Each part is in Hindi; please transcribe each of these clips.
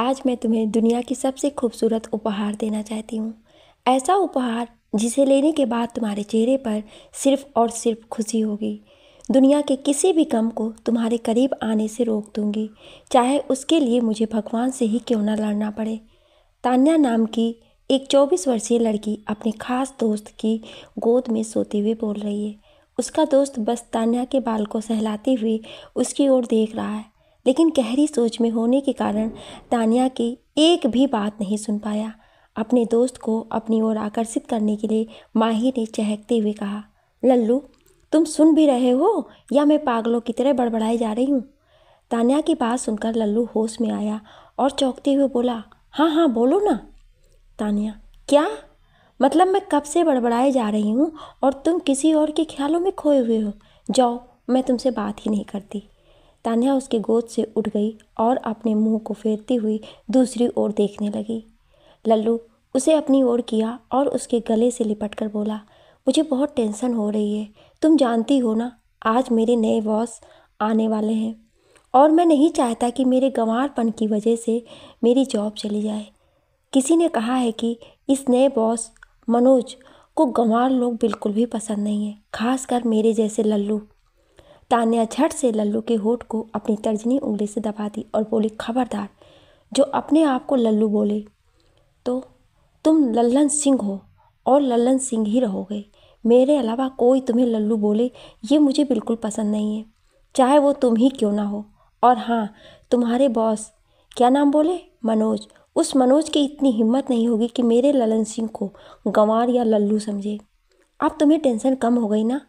आज मैं तुम्हें दुनिया की सबसे खूबसूरत उपहार देना चाहती हूँ ऐसा उपहार जिसे लेने के बाद तुम्हारे चेहरे पर सिर्फ और सिर्फ खुशी होगी दुनिया के किसी भी कम को तुम्हारे करीब आने से रोक दूंगी चाहे उसके लिए मुझे भगवान से ही क्यों ना लड़ना पड़े तान्या नाम की एक 24 वर्षीय लड़की अपने खास दोस्त की गोद में सोते हुए बोल रही है उसका दोस्त बस तान्या के बाल को सहलाते हुए उसकी ओर देख रहा है लेकिन गहरी सोच में होने के कारण तानिया की एक भी बात नहीं सुन पाया अपने दोस्त को अपनी ओर आकर्षित करने के लिए माही ने चहकते हुए कहा लल्लू तुम सुन भी रहे हो या मैं पागलों की तरह बड़बड़ाई जा रही हूँ तानिया की बात सुनकर लल्लू होश में आया और चौंकते हुए बोला हाँ हाँ बोलो ना तानिया क्या मतलब मैं कब से बड़बड़ाए जा रही हूँ और तुम किसी और के ख्यालों में खोए हुए हो जाओ मैं तुमसे बात ही नहीं करती तान्या उसके गोद से उठ गई और अपने मुंह को फेरती हुई दूसरी ओर देखने लगी लल्लू उसे अपनी ओर किया और उसके गले से लिपट कर बोला मुझे बहुत टेंशन हो रही है तुम जानती हो ना आज मेरे नए बॉस आने वाले हैं और मैं नहीं चाहता कि मेरे गंवारपन की वजह से मेरी जॉब चली जाए किसी ने कहा है कि इस नए बॉस मनोज को गंवार लोग बिल्कुल भी पसंद नहीं है खासकर मेरे जैसे लल्लू तान्या झट से लल्लू के होठ को अपनी तर्जनी उंगली से दबा दी और बोली खबरदार जो अपने आप को लल्लू बोले तो तुम लल्लन सिंह हो और लल्लन सिंह ही रहोगे मेरे अलावा कोई तुम्हें लल्लू बोले ये मुझे बिल्कुल पसंद नहीं है चाहे वो तुम ही क्यों ना हो और हाँ तुम्हारे बॉस क्या नाम बोले मनोज उस मनोज की इतनी हिम्मत नहीं होगी कि मेरे ललन सिंह को गंवार या लल्लू समझे अब तुम्हें टेंशन कम हो गई ना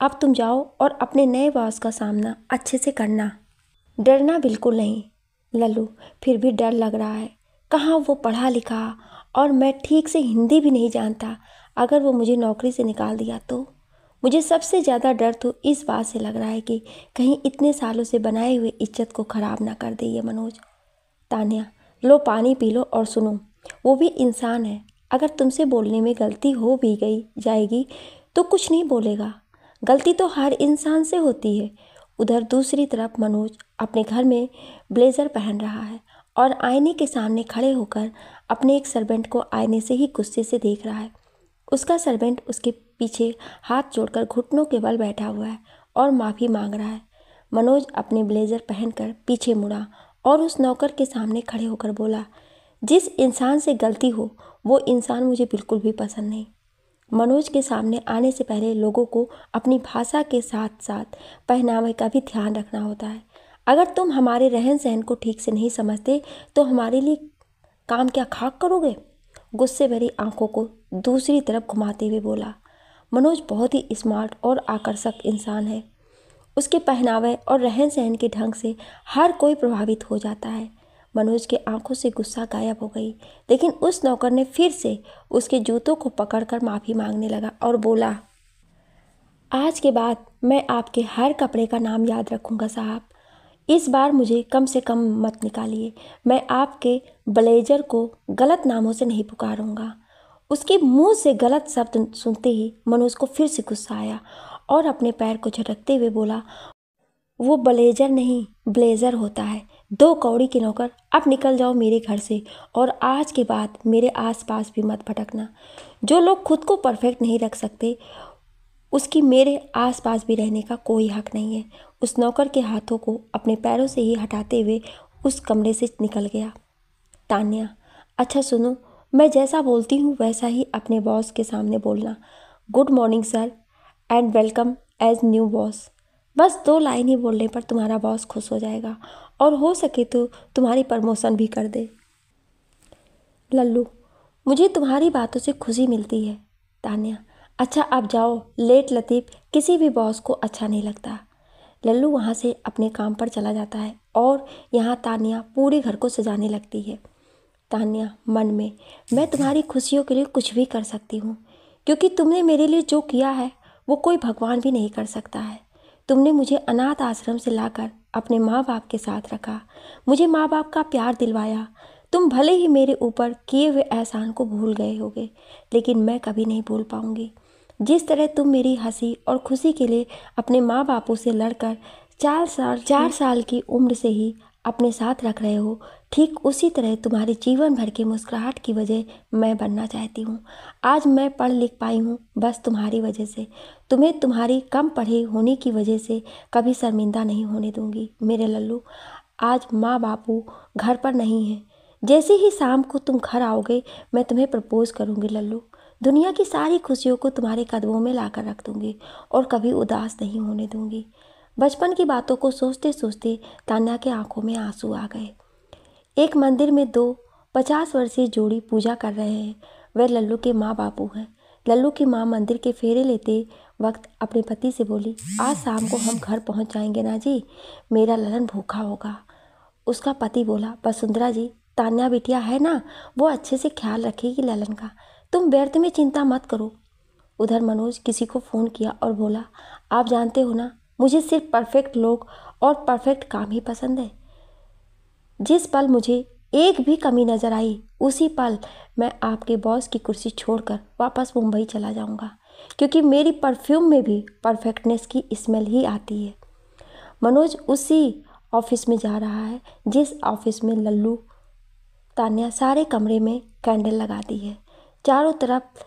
अब तुम जाओ और अपने नए बॉस का सामना अच्छे से करना डरना बिल्कुल नहीं लल्लू फिर भी डर लग रहा है कहाँ वो पढ़ा लिखा और मैं ठीक से हिंदी भी नहीं जानता अगर वो मुझे नौकरी से निकाल दिया तो मुझे सबसे ज़्यादा डर तो इस बात से लग रहा है कि कहीं इतने सालों से बनाए हुए इज्जत को ख़राब ना कर दे ये मनोज तानिया लो पानी पी लो और सुनो वो भी इंसान है अगर तुमसे बोलने में गलती हो भी गई जाएगी तो कुछ नहीं बोलेगा गलती तो हर इंसान से होती है उधर दूसरी तरफ मनोज अपने घर में ब्लेज़र पहन रहा है और आईने के सामने खड़े होकर अपने एक सर्वेंट को आईने से ही गुस्से से देख रहा है उसका सर्वेंट उसके पीछे हाथ जोड़कर घुटनों के बल बैठा हुआ है और माफ़ी मांग रहा है मनोज अपने ब्लेज़र पहनकर पीछे मुड़ा और उस नौकर के सामने खड़े होकर बोला जिस इंसान से गलती हो वो इंसान मुझे बिल्कुल भी पसंद नहीं मनोज के सामने आने से पहले लोगों को अपनी भाषा के साथ साथ पहनावे का भी ध्यान रखना होता है अगर तुम हमारे रहन सहन को ठीक से नहीं समझते तो हमारे लिए काम क्या खाक करोगे गुस्से भरी आंखों को दूसरी तरफ घुमाते हुए बोला मनोज बहुत ही स्मार्ट और आकर्षक इंसान है उसके पहनावे और रहन सहन के ढंग से हर कोई प्रभावित हो जाता है मनोज की आंखों से गुस्सा गायब हो गई लेकिन उस नौकर ने फिर से उसके जूतों को पकड़कर माफ़ी मांगने लगा और बोला आज के बाद मैं आपके हर कपड़े का नाम याद रखूँगा साहब इस बार मुझे कम से कम मत निकालिए मैं आपके ब्लेजर को गलत नामों से नहीं पुकारूंगा उसके मुंह से गलत शब्द सुनते ही मनोज को फिर से गुस्सा आया और अपने पैर को झटकते हुए बोला वो ब्लेजर नहीं ब्लेज़र होता है दो कौड़ी के नौकर अब निकल जाओ मेरे घर से और आज के बाद मेरे आसपास भी मत भटकना जो लोग खुद को परफेक्ट नहीं रख सकते उसकी मेरे आसपास भी रहने का कोई हक नहीं है उस नौकर के हाथों को अपने पैरों से ही हटाते हुए उस कमरे से निकल गया तान्या अच्छा सुनो मैं जैसा बोलती हूँ वैसा ही अपने बॉस के सामने बोलना good morning sir and welcome as new boss बस दो लाइन ही बोलने पर तुम्हारा बॉस खुश हो जाएगा और हो सके तो तुम्हारी प्रमोशन भी कर दे लल्लू मुझे तुम्हारी बातों से खुशी मिलती है तानिया अच्छा आप जाओ लेट लतीफ़ किसी भी बॉस को अच्छा नहीं लगता लल्लू वहाँ से अपने काम पर चला जाता है और यहाँ तानिया पूरे घर को सजाने लगती है तानिया मन में मैं तुम्हारी खुशियों के लिए कुछ भी कर सकती हूँ क्योंकि तुमने मेरे लिए जो किया है वो कोई भगवान भी नहीं कर सकता है तुमने मुझे अनाथ आश्रम से लाकर अपने माँ बाप के साथ रखा मुझे माँ बाप का प्यार दिलवाया तुम भले ही मेरे ऊपर किए हुए एहसान को भूल गए होगे लेकिन मैं कभी नहीं भूल पाऊँगी जिस तरह तुम मेरी हंसी और खुशी के लिए अपने माँ बापों से लड़कर चार साल चार साल की उम्र से ही अपने साथ रख रहे हो ठीक उसी तरह तुम्हारे जीवन भर की मुस्कुराहट की वजह मैं बनना चाहती हूँ आज मैं पढ़ लिख पाई हूँ बस तुम्हारी वजह से तुम्हें तुम्हारी कम पढ़े होने की वजह से कभी शर्मिंदा नहीं होने दूंगी मेरे लल्लू आज माँ बापू घर पर नहीं हैं जैसे ही शाम को तुम घर आओगे मैं तुम्हें प्रपोज़ करूँगी लल्लू दुनिया की सारी खुशियों को तुम्हारे कदमों में लाकर रख दूंगी और कभी उदास नहीं होने दूंगी बचपन की बातों को सोचते सोचते तान्या के आंखों में आंसू आ गए एक मंदिर में दो पचास वर्षीय जोड़ी पूजा कर रहे हैं वे लल्लू के माँ बापू हैं लल्लू की माँ मंदिर के फेरे लेते वक्त अपने पति से बोली आज शाम को हम घर पहुँच जाएंगे ना जी मेरा ललन भूखा होगा उसका पति बोला वसुंधरा जी तान्या बिटिया है ना वो अच्छे से ख्याल रखेगी ललन का तुम व्यर्थ में चिंता मत करो उधर मनोज किसी को फ़ोन किया और बोला आप जानते हो ना मुझे सिर्फ परफेक्ट लोग और परफेक्ट काम ही पसंद है जिस पल मुझे एक भी कमी नज़र आई उसी पल मैं आपके बॉस की कुर्सी छोड़कर वापस मुंबई चला जाऊंगा क्योंकि मेरी परफ्यूम में भी परफेक्टनेस की स्मेल ही आती है मनोज उसी ऑफिस में जा रहा है जिस ऑफिस में लल्लू तान्या सारे कमरे में कैंडल लगा दी है चारों तरफ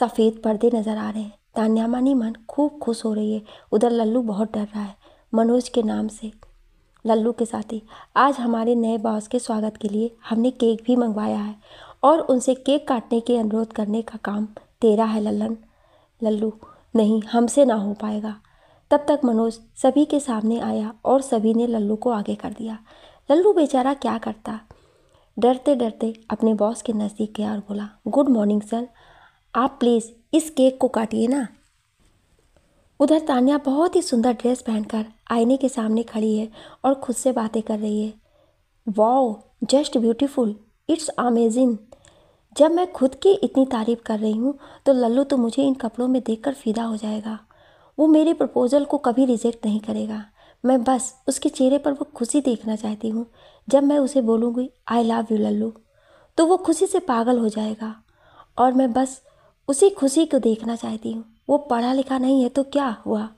सफ़ेद पर्दे नज़र आ रहे हैं तान्या मानी मन खूब खुश हो रही है उधर लल्लू बहुत डर रहा है मनोज के नाम से लल्लू के साथी आज हमारे नए बॉस के स्वागत के लिए हमने केक भी मंगवाया है और उनसे केक काटने के अनुरोध करने का काम तेरा है लल्लन लल्लू नहीं हमसे ना हो पाएगा तब तक मनोज सभी के सामने आया और सभी ने लल्लू को आगे कर दिया लल्लू बेचारा क्या करता डरते डरते अपने बॉस के नज़दीक गया और बोला गुड मॉर्निंग सर आप प्लीज़ इस केक को काटिए ना उधर तानिया बहुत ही सुंदर ड्रेस पहनकर आईने के सामने खड़ी है और खुद से बातें कर रही है wow just beautiful it's amazing जब मैं खुद की इतनी तारीफ़ कर रही हूँ तो लल्लू तो मुझे इन कपड़ों में कर फ़िदा हो जाएगा वो मेरे प्रपोज़ल को कभी रिजेक्ट नहीं करेगा मैं बस उसके चेहरे पर वो खुशी देखना चाहती हूँ जब मैं उसे बोलूँगी आई लव यू लल्लू तो वो खुशी से पागल हो जाएगा और मैं बस उसी खुशी को देखना चाहती हूँ वो पढ़ा लिखा नहीं है तो क्या हुआ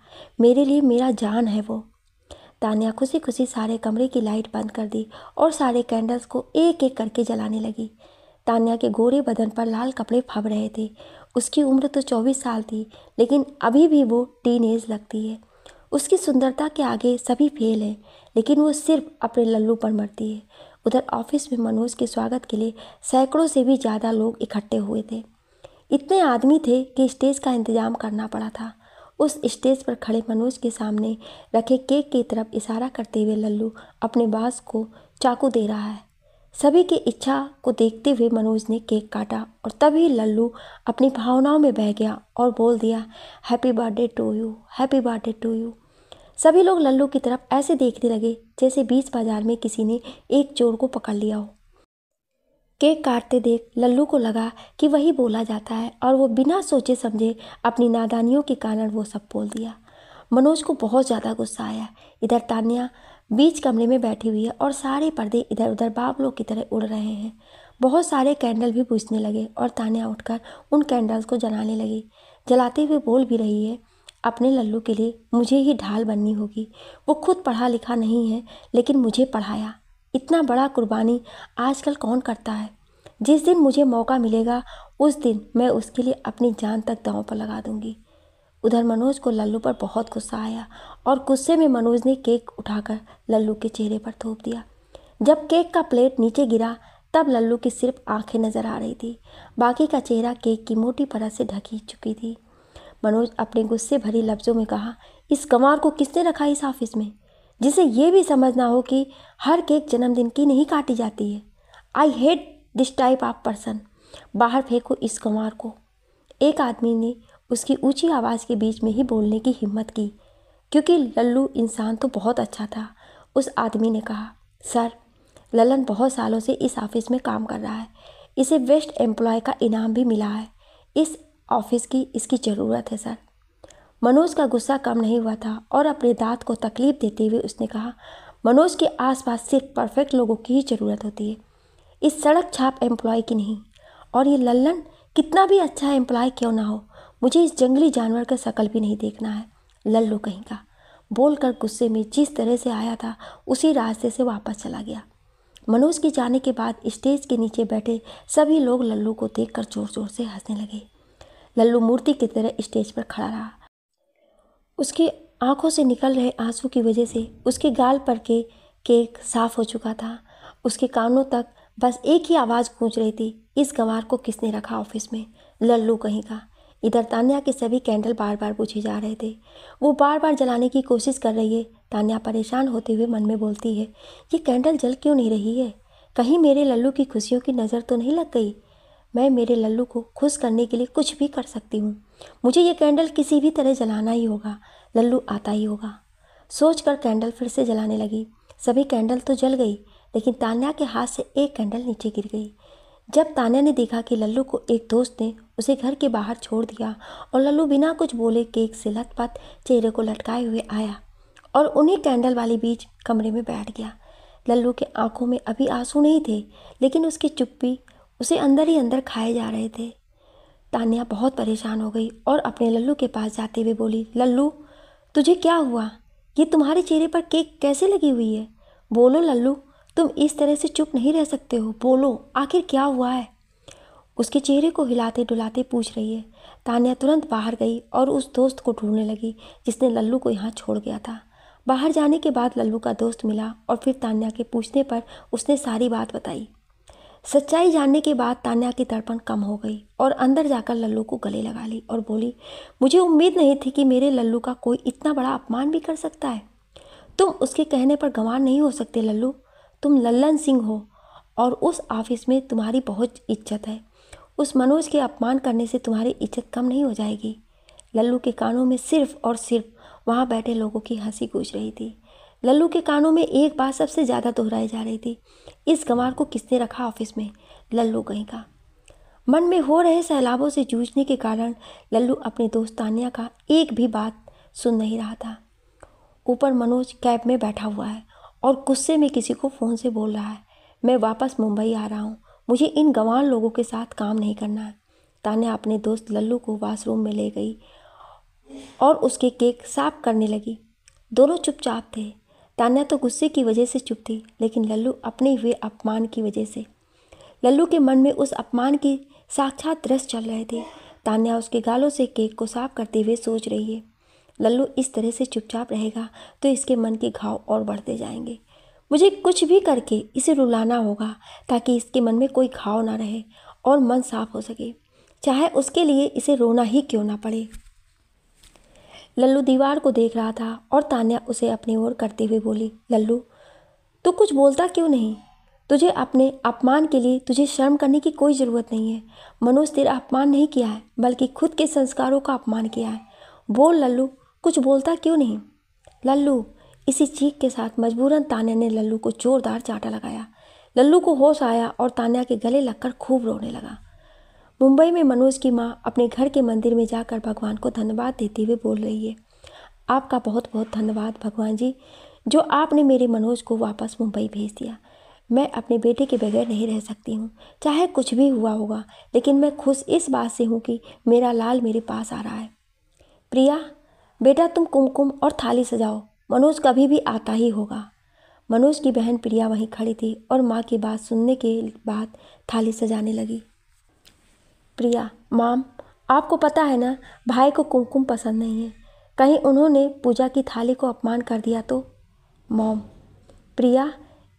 मेरे लिए मेरा जान है वो तानिया खुशी खुशी सारे कमरे की लाइट बंद कर दी और सारे कैंडल्स को एक एक करके जलाने लगी तानिया के गोरे बदन पर लाल कपड़े फब रहे थे उसकी उम्र तो चौबीस साल थी लेकिन अभी भी वो टीन एज लगती है उसकी सुंदरता के आगे सभी फेल हैं लेकिन वो सिर्फ अपने लल्लू पर मरती है उधर ऑफिस में मनोज के स्वागत के लिए सैकड़ों से भी ज़्यादा लोग इकट्ठे हुए थे इतने आदमी थे कि स्टेज का इंतज़ाम करना पड़ा था उस स्टेज पर खड़े मनोज के सामने रखे केक की तरफ इशारा करते हुए लल्लू अपने बास को चाकू दे रहा है सभी की इच्छा को देखते हुए मनोज ने केक काटा और तभी लल्लू अपनी भावनाओं में बह गया और बोल दिया happy birthday to you happy birthday to you सभी लोग लल्लू की तरफ ऐसे देखने लगे जैसे बीच बाजार में किसी ने एक चोर को पकड़ लिया हो केक काटते देख लल्लू को लगा कि वही बोला जाता है और वो बिना सोचे समझे अपनी नादानियों के कारण वो सब बोल दिया मनोज को बहुत ज़्यादा गुस्सा आया इधर तानिया बीच कमरे में बैठी हुई है और सारे पर्दे इधर उधर बाबलों की तरह उड़ रहे हैं बहुत सारे कैंडल भी बुझने लगे और तानिया उठकर उन कैंडल्स को जलाने लगी जलाते हुए बोल भी रही है अपने लल्लू के लिए मुझे ही ढाल बननी होगी वो खुद पढ़ा लिखा नहीं है लेकिन मुझे पढ़ाया इतना बड़ा कुर्बानी आजकल कौन करता है जिस दिन मुझे मौका मिलेगा उस दिन मैं उसके लिए अपनी जान तक दाव पर लगा दूंगी उधर मनोज को लल्लू पर बहुत गुस्सा आया और गुस्से में मनोज ने केक उठाकर लल्लू के चेहरे पर थोप दिया जब केक का प्लेट नीचे गिरा तब लल्लू की सिर्फ आंखें नज़र आ रही थी बाकी का चेहरा केक की मोटी परत से ढकी चुकी थी मनोज अपने गुस्से भरी लफ्ज़ों में कहा इस कमार को किसने रखा इस ऑफिस में जिसे ये भी समझना हो कि हर केक जन्मदिन की नहीं काटी जाती है I hate this type of person बाहर फेंको इस कुमार को एक आदमी ने उसकी ऊंची आवाज़ के बीच में ही बोलने की हिम्मत की क्योंकि लल्लू इंसान तो बहुत अच्छा था उस आदमी ने कहा सर ललन बहुत सालों से इस ऑफिस में काम कर रहा है इसे बेस्ट एम्प्लॉय का इनाम भी मिला है इस ऑफिस की इसकी ज़रूरत है सर मनोज का गुस्सा कम नहीं हुआ था और अपने दांत को तकलीफ देते हुए उसने कहा मनोज के आसपास सिर्फ परफेक्ट लोगों की ही ज़रूरत होती है इस सड़क छाप एम्प्लॉय की नहीं और ये लल्लन कितना भी अच्छा एम्प्लॉय क्यों ना हो मुझे इस जंगली जानवर का शकल भी नहीं देखना है लल्लू कहीं का बोलकर गुस्से में जिस तरह से आया था उसी रास्ते से वापस चला गया मनोज के जाने के बाद स्टेज के नीचे बैठे सभी लोग लल्लू को देखकर ज़ोर ज़ोर से हंसने लगे लल्लू मूर्ति की तरह स्टेज पर खड़ा रहा उसकी आँखों से निकल रहे आंसू की वजह से उसके गाल पर के केक साफ हो चुका था उसके कानों तक बस एक ही आवाज़ गूंज रही थी इस गंवार को किसने रखा ऑफिस में लल्लू कहीं का इधर तान्या के सभी कैंडल बार बार पूछे जा रहे थे वो बार बार जलाने की कोशिश कर रही है तान्या परेशान होते हुए मन में बोलती है ये कैंडल जल क्यों नहीं रही है कहीं मेरे लल्लू की खुशियों की नज़र तो नहीं लग गई मैं मेरे लल्लू को खुश करने के लिए कुछ भी कर सकती हूँ मुझे ये कैंडल किसी भी तरह जलाना ही होगा लल्लू आता ही होगा सोच कर कैंडल फिर से जलाने लगी सभी कैंडल तो जल गई लेकिन तान्या के हाथ से एक कैंडल नीचे गिर गई जब तान्या ने देखा कि लल्लू को एक दोस्त ने उसे घर के बाहर छोड़ दिया और लल्लू बिना कुछ बोले केक से लथपथ चेहरे को लटकाए हुए आया और उन्हीं कैंडल वाली बीच कमरे में बैठ गया लल्लू के आंखों में अभी आंसू नहीं थे लेकिन उसकी चुप्पी उसे अंदर ही अंदर खाए जा रहे थे तान्या बहुत परेशान हो गई और अपने लल्लू के पास जाते हुए बोली लल्लू तुझे क्या हुआ ये तुम्हारे चेहरे पर केक कैसे लगी हुई है बोलो लल्लू तुम इस तरह से चुप नहीं रह सकते हो बोलो आखिर क्या हुआ है उसके चेहरे को हिलाते डुलाते पूछ रही है तान्या तुरंत बाहर गई और उस दोस्त को ढूंढने लगी जिसने लल्लू को यहाँ छोड़ गया था बाहर जाने के बाद लल्लू का दोस्त मिला और फिर तान्या के पूछने पर उसने सारी बात बताई सच्चाई जानने के बाद तान्या की तड़पण कम हो गई और अंदर जाकर लल्लू को गले लगा ली और बोली मुझे उम्मीद नहीं थी कि मेरे लल्लू का कोई इतना बड़ा अपमान भी कर सकता है तुम उसके कहने पर गंवार नहीं हो सकते लल्लू तुम लल्लन सिंह हो और उस ऑफिस में तुम्हारी बहुत इज्जत है उस मनोज के अपमान करने से तुम्हारी इज्जत कम नहीं हो जाएगी लल्लू के कानों में सिर्फ और सिर्फ वहाँ बैठे लोगों की हंसी गूंज रही थी लल्लू के कानों में एक बात सबसे ज़्यादा दोहराई जा रही थी इस गंवार को किसने रखा ऑफिस में लल्लू कहीं का मन में हो रहे सैलाबों से जूझने के कारण लल्लू अपने दोस्त तानिया का एक भी बात सुन नहीं रहा था ऊपर मनोज कैब में बैठा हुआ है और गुस्से में किसी को फ़ोन से बोल रहा है मैं वापस मुंबई आ रहा हूँ मुझे इन गंवार लोगों के साथ काम नहीं करना है तानिया अपने दोस्त लल्लू को वाशरूम में ले गई और उसके केक साफ करने लगी दोनों चुपचाप थे तान्या तो गुस्से की वजह से चुप थी लेकिन लल्लू अपने हुए अपमान की वजह से लल्लू के मन में उस अपमान की साक्षात दृश्य चल रहे थे तान्या उसके गालों से केक को साफ करते हुए सोच रही है लल्लू इस तरह से चुपचाप रहेगा तो इसके मन के घाव और बढ़ते जाएंगे मुझे कुछ भी करके इसे रुलाना होगा ताकि इसके मन में कोई घाव ना रहे और मन साफ हो सके चाहे उसके लिए इसे रोना ही क्यों ना पड़े लल्लू दीवार को देख रहा था और तान्या उसे अपनी ओर करते हुए बोली लल्लू तू कुछ बोलता क्यों नहीं तुझे अपने अपमान के लिए तुझे शर्म करने की कोई ज़रूरत नहीं है मनोज तेरा अपमान नहीं किया है बल्कि खुद के संस्कारों का अपमान किया है बोल लल्लू कुछ बोलता क्यों नहीं लल्लू इसी चीख के साथ मजबूरन तान्या ने लल्लू को जोरदार चाटा लगाया लल्लू को होश आया और तान्या के गले लगकर खूब रोने लगा मुंबई में मनोज की माँ अपने घर के मंदिर में जाकर भगवान को धन्यवाद देते हुए बोल रही है आपका बहुत बहुत धन्यवाद भगवान जी जो आपने मेरे मनोज को वापस मुंबई भेज दिया मैं अपने बेटे के बगैर नहीं रह सकती हूँ चाहे कुछ भी हुआ होगा लेकिन मैं खुश इस बात से हूँ कि मेरा लाल मेरे पास आ रहा है प्रिया बेटा तुम कुमकुम और थाली सजाओ मनोज कभी भी आता ही होगा मनोज की बहन प्रिया वहीं खड़ी थी और माँ की बात सुनने के बाद थाली सजाने लगी प्रिया माम आपको पता है ना भाई को कुमकुम पसंद नहीं है कहीं उन्होंने पूजा की थाली को अपमान कर दिया तो मॉम प्रिया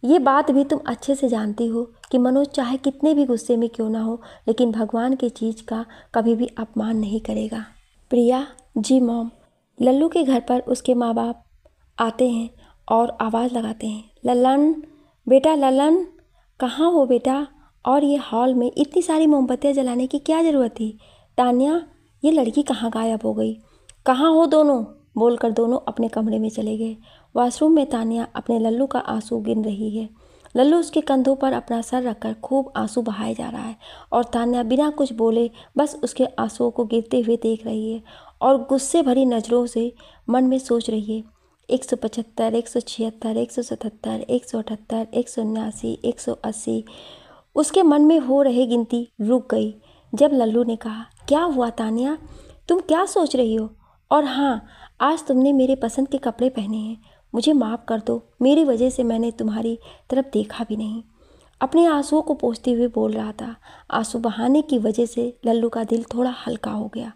ये बात भी तुम अच्छे से जानती हो कि मनोज चाहे कितने भी गुस्से में क्यों ना हो लेकिन भगवान की चीज़ का कभी भी अपमान नहीं करेगा प्रिया जी मॉम लल्लू के घर पर उसके माँ बाप आते हैं और आवाज़ लगाते हैं लल्लन बेटा लल्लन कहाँ हो बेटा और ये हॉल में इतनी सारी मोमबत्तियाँ जलाने की क्या ज़रूरत थी तानिया ये लड़की कहाँ गायब हो गई कहाँ हो दोनों बोलकर दोनों अपने कमरे में चले गए वॉशरूम में तानिया अपने लल्लू का आंसू गिन रही है लल्लू उसके कंधों पर अपना सर रखकर खूब आंसू बहाए जा रहा है और तानिया बिना कुछ बोले बस उसके आंसुओं को गिरते हुए देख रही है और गुस्से भरी नज़रों से मन में सोच रही है एक सौ पचहत्तर एक सौ छिहत्तर एक सौ सतहत्तर एक सौ अठहत्तर एक सौ उन्यासी एक सौ अस्सी उसके मन में हो रही गिनती रुक गई जब लल्लू ने कहा क्या हुआ तानिया तुम क्या सोच रही हो और हाँ आज तुमने मेरे पसंद के कपड़े पहने हैं मुझे माफ़ कर दो मेरी वजह से मैंने तुम्हारी तरफ देखा भी नहीं अपने आंसुओं को पोसते हुए बोल रहा था आंसू बहाने की वजह से लल्लू का दिल थोड़ा हल्का हो गया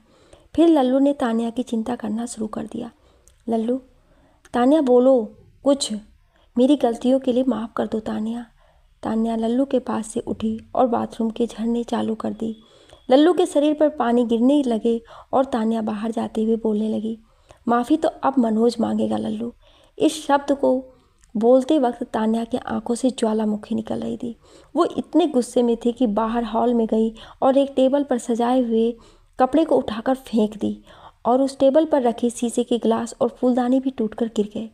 फिर लल्लू ने तानिया की चिंता करना शुरू कर दिया लल्लू तानिया बोलो कुछ मेरी गलतियों के लिए माफ़ कर दो तानिया तान्या लल्लू के पास से उठी और बाथरूम के झरने चालू कर दी लल्लू के शरीर पर पानी गिरने लगे और तान्या बाहर जाते हुए बोलने लगी माफ़ी तो अब मनोज मांगेगा लल्लू इस शब्द को बोलते वक्त तान्या की आंखों से ज्वालामुखी निकल रही थी वो इतने गुस्से में थी कि बाहर हॉल में गई और एक टेबल पर सजाए हुए कपड़े को उठाकर फेंक दी और उस टेबल पर रखे शीशे के गिलास और फूलदानी भी टूटकर गिर गए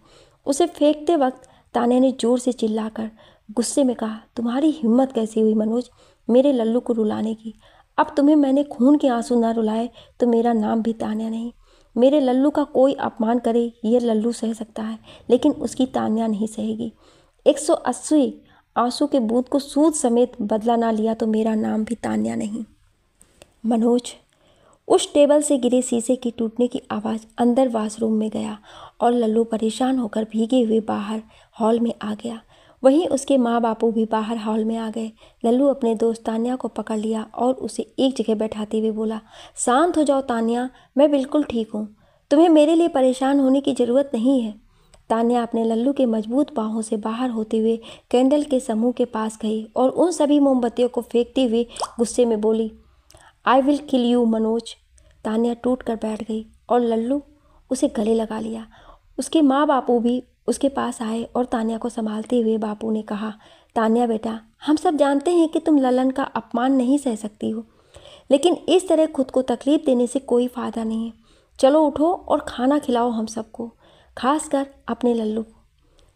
उसे फेंकते वक्त तान्या ने ज़ोर से चिल्लाकर गुस्से में कहा तुम्हारी हिम्मत कैसी हुई मनोज मेरे लल्लू को रुलाने की अब तुम्हें मैंने खून के आंसू ना रुलाए तो मेरा नाम भी तान्या नहीं मेरे लल्लू का कोई अपमान करे यह लल्लू सह सकता है लेकिन उसकी तान्या नहीं सहेगी एक सौ अस्सी आंसू के बूंद को सूद समेत बदला ना लिया तो मेरा नाम भी तान्या नहीं मनोज उस टेबल से गिरे शीशे की टूटने की आवाज़ अंदर वाशरूम में गया और लल्लू परेशान होकर भीगे हुए बाहर हॉल में आ गया वहीं उसके माँ बापू भी बाहर हॉल में आ गए लल्लू अपने दोस्त तानिया को पकड़ लिया और उसे एक जगह बैठाते हुए बोला शांत हो जाओ तानिया मैं बिल्कुल ठीक हूँ तुम्हें मेरे लिए परेशान होने की ज़रूरत नहीं है तानिया अपने लल्लू के मजबूत बाहों से बाहर होते हुए कैंडल के समूह के पास गई और उन सभी मोमबत्तियों को फेंकते हुए गुस्से में बोली I will kill you Manoj Tania टूट कर बैठ गई और लल्लू उसे गले लगा लिया उसके माँ बापू भी उसके पास आए और तानिया को संभालते हुए बापू ने कहा तानिया बेटा हम सब जानते हैं कि तुम ललन का अपमान नहीं सह सकती हो लेकिन इस तरह खुद को तकलीफ देने से कोई फ़ायदा नहीं है चलो उठो और खाना खिलाओ हम सबको खासकर अपने लल्लू को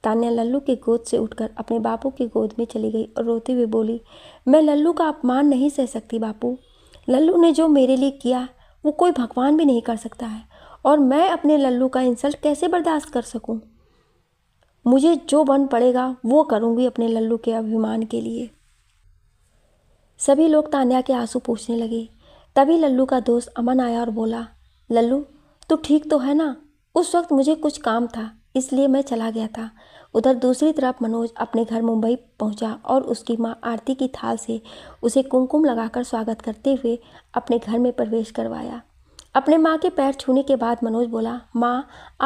तान्या लल्लू की गोद से उठकर अपने बापू की गोद में चली गई और रोते हुए बोली मैं लल्लू का अपमान नहीं सह सकती बापू लल्लू ने जो मेरे लिए किया वो कोई भगवान भी नहीं कर सकता है और मैं अपने लल्लू का इंसल्ट कैसे बर्दाश्त कर सकूँ मुझे जो बन पड़ेगा वो करूँगी अपने लल्लू के अभिमान के लिए सभी लोग तान्या के आंसू पूछने लगे तभी लल्लू का दोस्त अमन आया और बोला लल्लू तू ठीक तो है ना उस वक्त मुझे कुछ काम था इसलिए मैं चला गया था उधर दूसरी तरफ मनोज अपने घर मुंबई पहुंचा और उसकी माँ आरती की थाल से उसे कुमकुम लगाकर स्वागत करते हुए अपने घर में प्रवेश करवाया अपने माँ के पैर छूने के बाद मनोज बोला माँ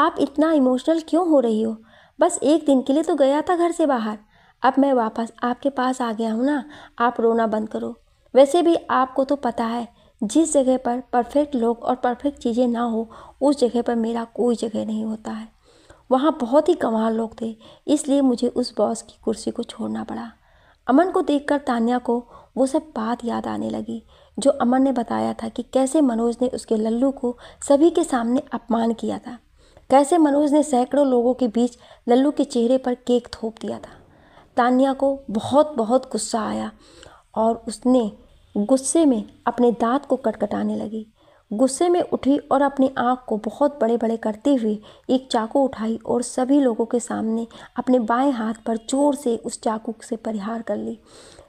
आप इतना इमोशनल क्यों हो रही हो बस एक दिन के लिए तो गया था घर से बाहर अब मैं वापस आपके पास आ गया हूँ ना आप रोना बंद करो वैसे भी आपको तो पता है जिस जगह पर परफेक्ट लोग और परफेक्ट चीज़ें ना हो उस जगह पर मेरा कोई जगह नहीं होता है वहाँ बहुत ही कमाल लोग थे इसलिए मुझे उस बॉस की कुर्सी को छोड़ना पड़ा अमन को देखकर तानिया को वो सब बात याद आने लगी जो अमन ने बताया था कि कैसे मनोज ने उसके लल्लू को सभी के सामने अपमान किया था कैसे मनोज ने सैकड़ों लोगों के बीच लल्लू के चेहरे पर केक थोप दिया था तानिया को बहुत बहुत गुस्सा आया और उसने गुस्से में अपने दांत को कटकटाने लगी गुस्से में उठी और अपनी आँख को बहुत बड़े बड़े करते हुए एक चाकू उठाई और सभी लोगों के सामने अपने बाएं हाथ पर जोर से उस चाकू से परिहार कर ली